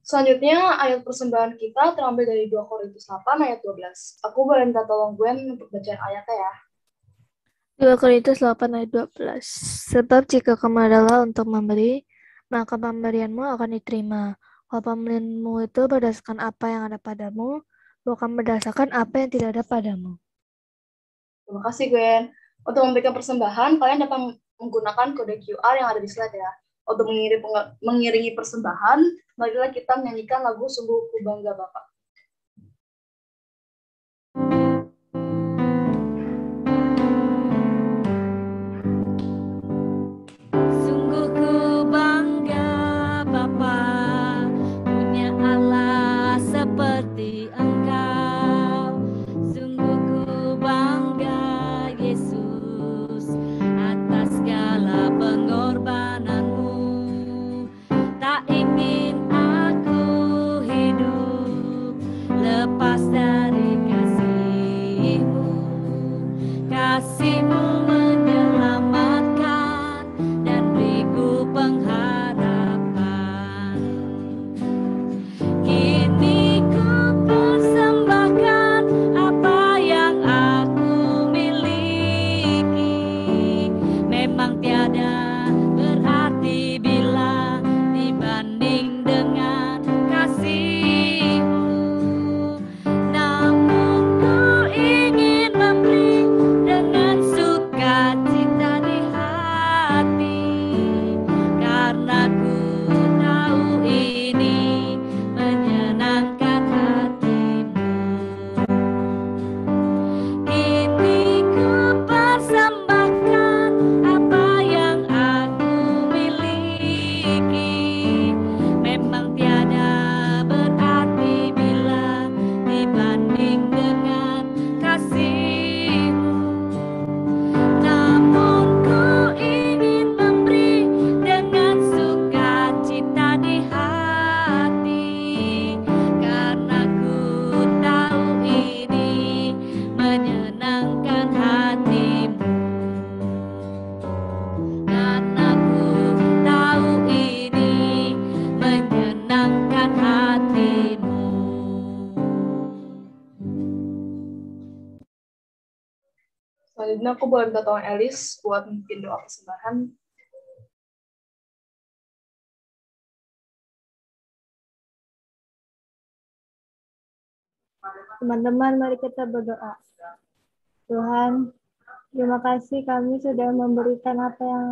Selanjutnya, ayat persembahan kita terambil dari 2 Korintus 8 ayat 12. Aku boleh minta tolong Gwen untuk baca ayatnya ya. 2 Korintus 8 ayat 12. Sebab jika kamu adalah untuk memberi, maka pemberianmu akan diterima. Kalau pemberianmu itu berdasarkan apa yang ada padamu, bukan berdasarkan apa yang tidak ada padamu. Terima kasih, Gwen. Untuk memberikan persembahan, kalian dapat menggunakan kode QR yang ada di slide ya. Untuk mengiringi persembahan, marilah kita menyanyikan lagu sungguh ku bangga Bapak. mungkin aku boleh minta tolong Elis buat mungkin doa persembahan Teman-teman, mari kita berdoa. Tuhan, terima kasih kami sudah memberikan apa yang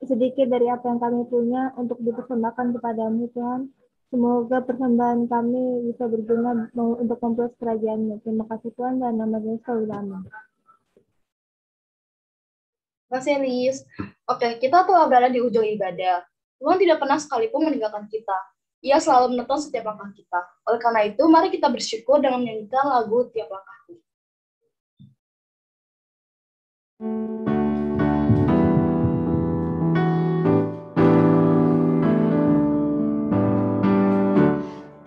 sedikit dari apa yang kami punya untuk dipersembahkan kepadamu, Tuhan. Semoga persembahan kami bisa berguna untuk membuat kerajaanmu. Terima kasih Tuhan dan nama Yesus selalu masih Serius, oke, kita telah berada di ujung ibadah. Tuhan tidak pernah sekalipun meninggalkan kita. Ia selalu menonton setiap langkah kita. Oleh karena itu, mari kita bersyukur dengan menyanyikan lagu tiap langkahku.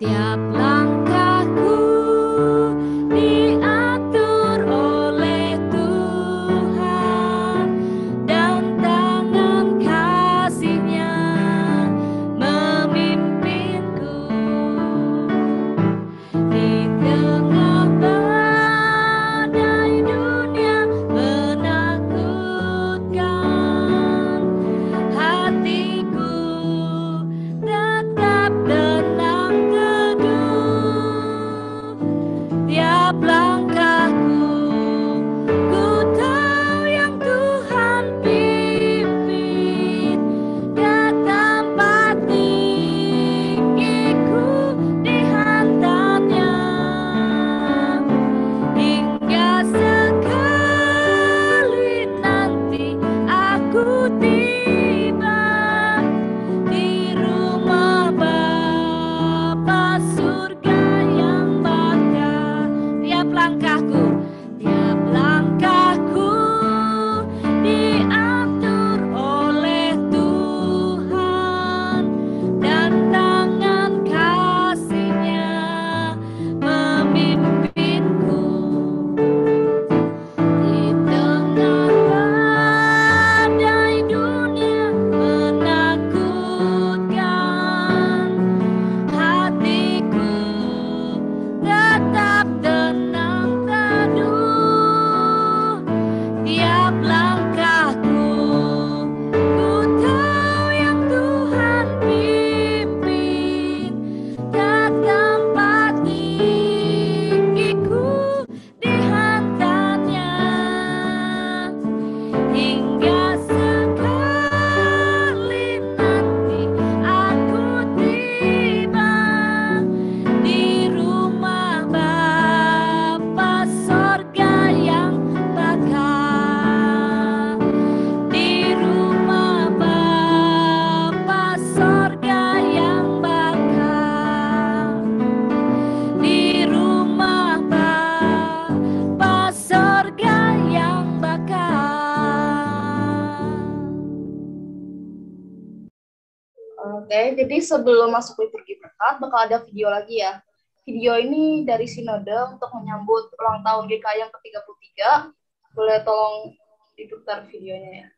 tiap sebelum masuk liturgi berkat bakal ada video lagi ya. Video ini dari Sinode untuk menyambut ulang tahun GKI yang ke-33. Boleh tolong diputar videonya ya.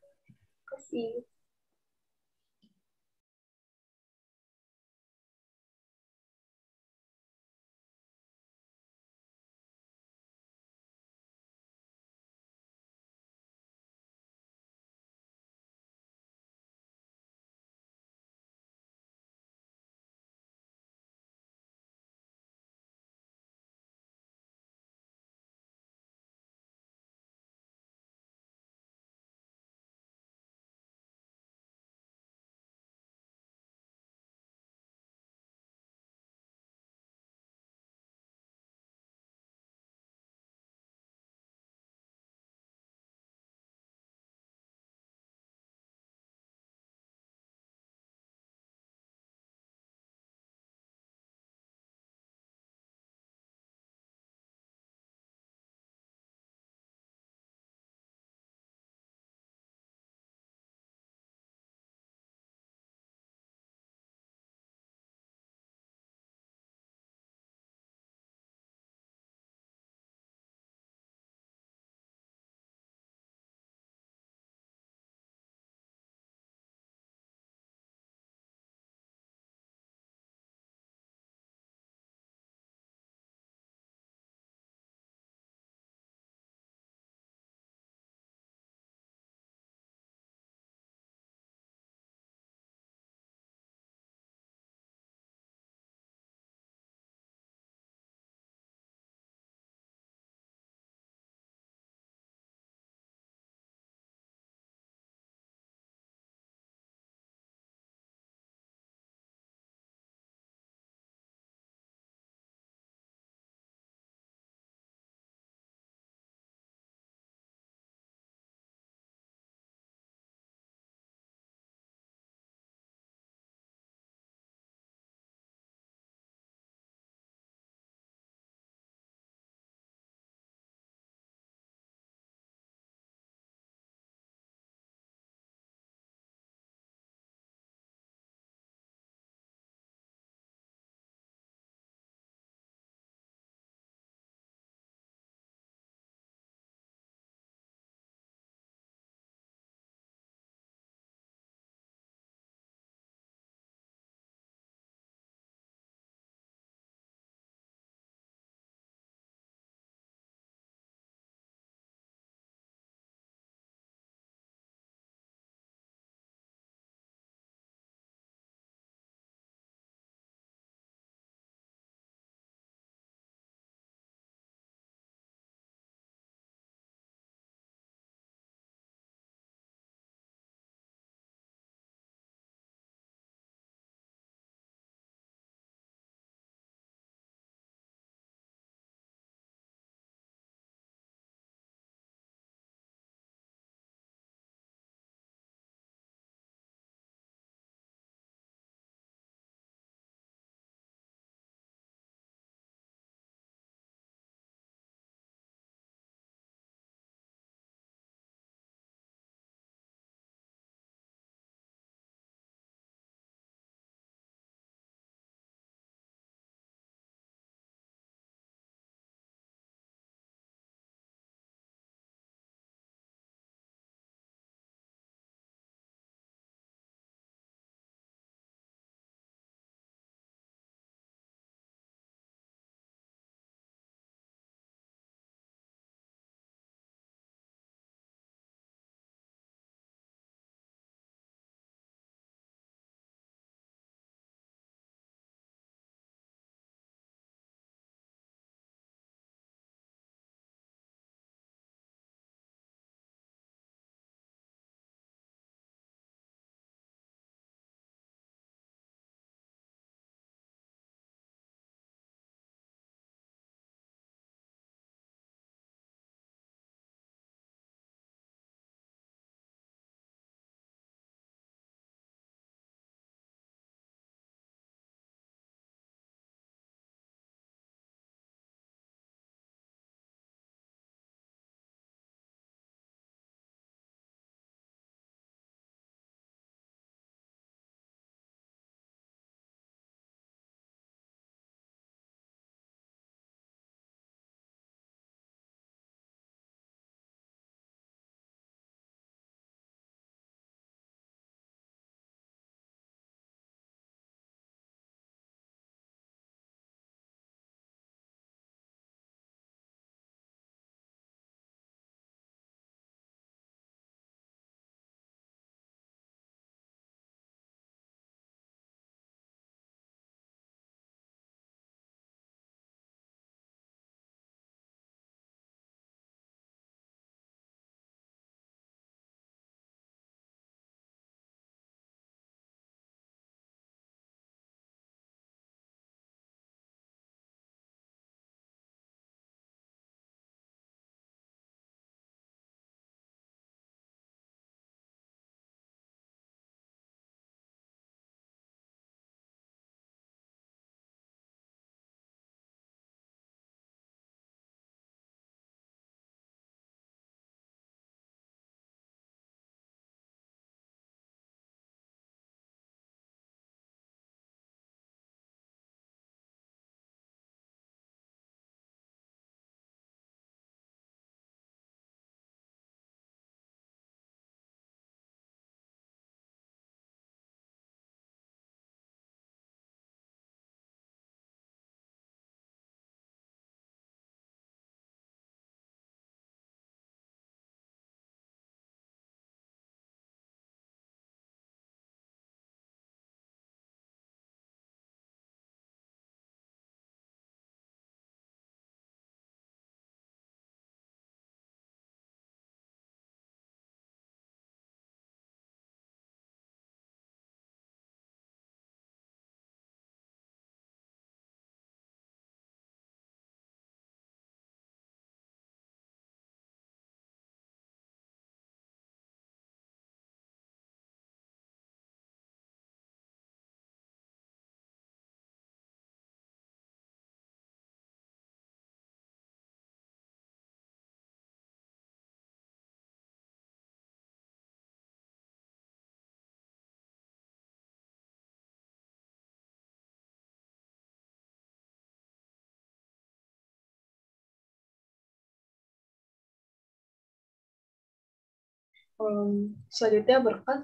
um, selanjutnya berkat.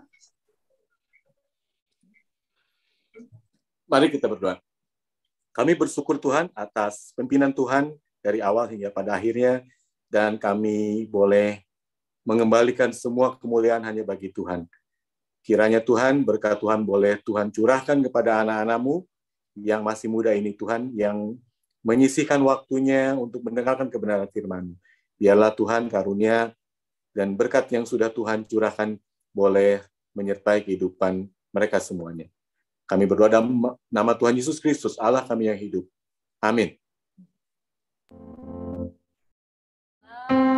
Mari kita berdoa. Kami bersyukur Tuhan atas pimpinan Tuhan dari awal hingga pada akhirnya dan kami boleh mengembalikan semua kemuliaan hanya bagi Tuhan. Kiranya Tuhan, berkat Tuhan boleh Tuhan curahkan kepada anak-anakmu yang masih muda ini Tuhan, yang menyisihkan waktunya untuk mendengarkan kebenaran firman. Biarlah Tuhan karunia dan berkat yang sudah Tuhan curahkan boleh menyertai kehidupan mereka semuanya. Kami berdoa dalam nama Tuhan Yesus Kristus, Allah kami yang hidup. Amin. Amin.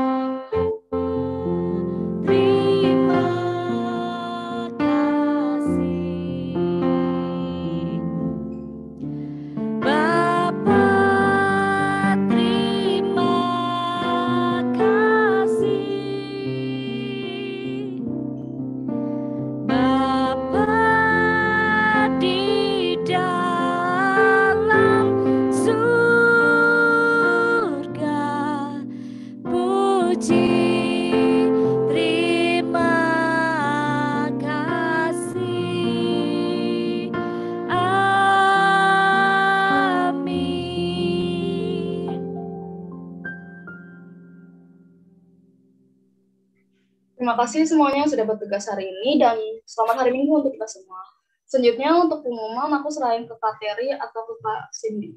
kasih semuanya yang sudah bertugas hari ini dan selamat hari Minggu untuk kita semua. Selanjutnya untuk pengumuman aku selain ke Kak Terry atau ke Pak Cindy.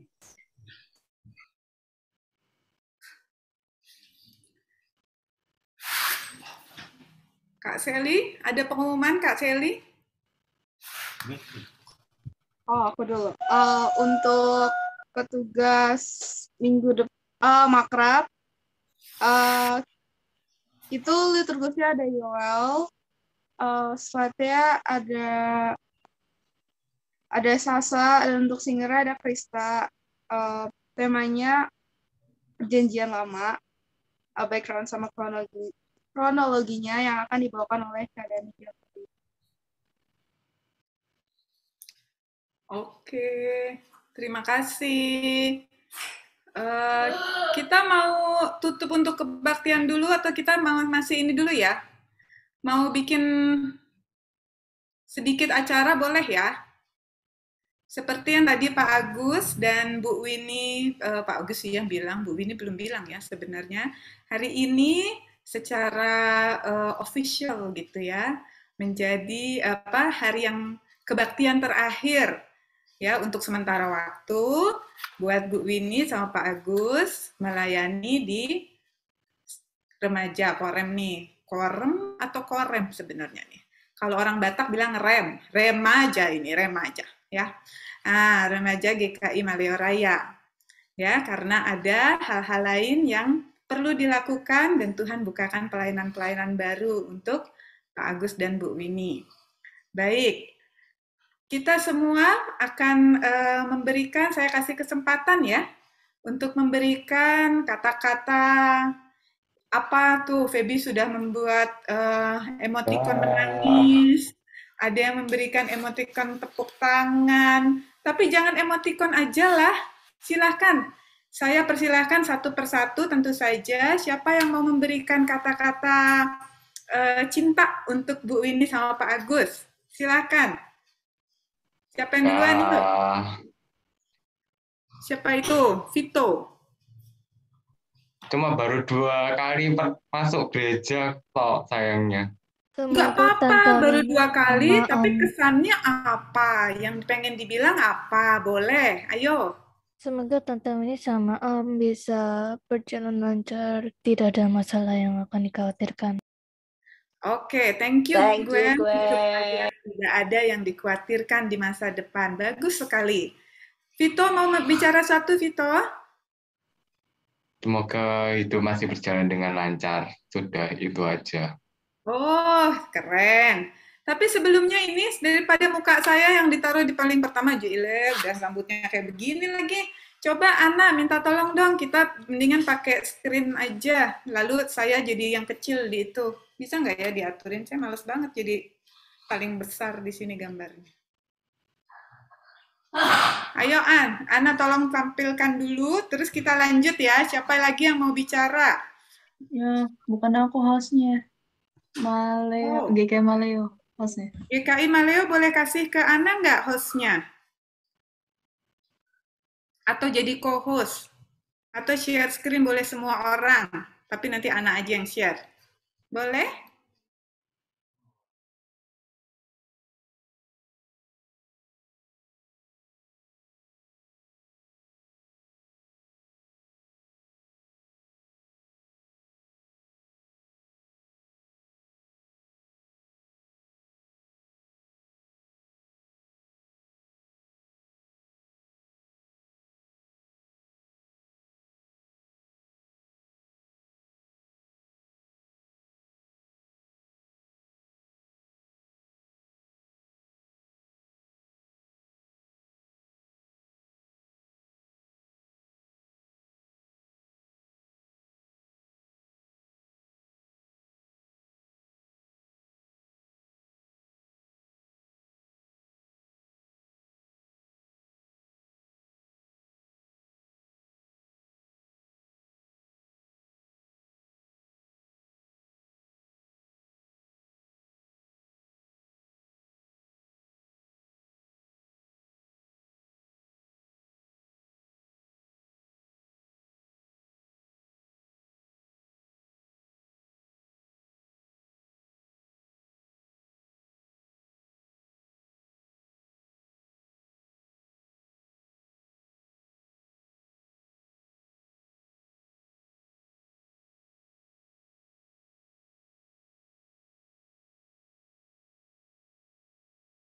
Kak Seli, ada pengumuman Kak Seli? Oh, aku dulu. Uh, untuk petugas minggu depan, uh, eh, makrab, uh, itu liturgusnya ada Yoel, uh, eh, selatnya ada ada Sasa, dan untuk singer ada Krista. Uh, temanya perjanjian lama, uh, background sama kronologi kronologinya yang akan dibawakan oleh keadaan Oke, terima kasih. Uh, kita mau tutup untuk kebaktian dulu atau kita mau masih ini dulu ya? Mau bikin sedikit acara boleh ya? Seperti yang tadi Pak Agus dan Bu Winnie, uh, Pak Agus yang bilang, Bu Winnie belum bilang ya sebenarnya. Hari ini secara uh, official gitu ya, menjadi apa hari yang kebaktian terakhir ya untuk sementara waktu buat Bu Winnie sama Pak Agus melayani di remaja korem nih korem atau korem sebenarnya nih kalau orang Batak bilang rem remaja ini remaja ya ah remaja GKI Malioraya ya karena ada hal-hal lain yang perlu dilakukan dan Tuhan bukakan pelayanan-pelayanan baru untuk Pak Agus dan Bu Winnie. Baik, kita semua akan uh, memberikan, saya kasih kesempatan ya, untuk memberikan kata-kata apa tuh Feby sudah membuat uh, eh, emotikon menangis, ada yang memberikan emotikon tepuk tangan, tapi jangan emotikon aja lah, silahkan. Saya persilahkan satu persatu tentu saja siapa yang mau memberikan kata-kata uh, cinta untuk Bu Windy sama Pak Agus, silahkan. Siapa yang duluan itu? Siapa itu? Vito. Cuma baru dua kali masuk gereja kok sayangnya. Enggak apa-apa, baru dua kali, tapi kesannya apa? Yang pengen dibilang apa? Boleh, ayo. Semoga tante ini sama Om bisa berjalan lancar, tidak ada masalah yang akan dikhawatirkan. Oke, okay, thank you thank Gwen. You, Gwen. Tidak ada yang dikhawatirkan di masa depan. Bagus sekali. Vito mau bicara satu Vito? Semoga itu masih berjalan dengan lancar. Sudah itu aja. Oh, keren. Tapi sebelumnya ini daripada muka saya yang ditaruh di paling pertama Juile, udah rambutnya kayak begini lagi. Coba Ana minta tolong dong kita mendingan pakai screen aja. Lalu saya jadi yang kecil di itu bisa nggak ya diaturin? Saya males banget jadi paling besar di sini gambarnya. Ayo An, Ana tolong tampilkan dulu, terus kita lanjut ya. Siapa lagi yang mau bicara? Ya, bukan aku hostnya. Maleo, oh. GKI Maleo hostnya. GKI Maleo boleh kasih ke Ana nggak hostnya? Atau jadi co-host? Atau share screen boleh semua orang, tapi nanti Ana aja yang share. Boleh?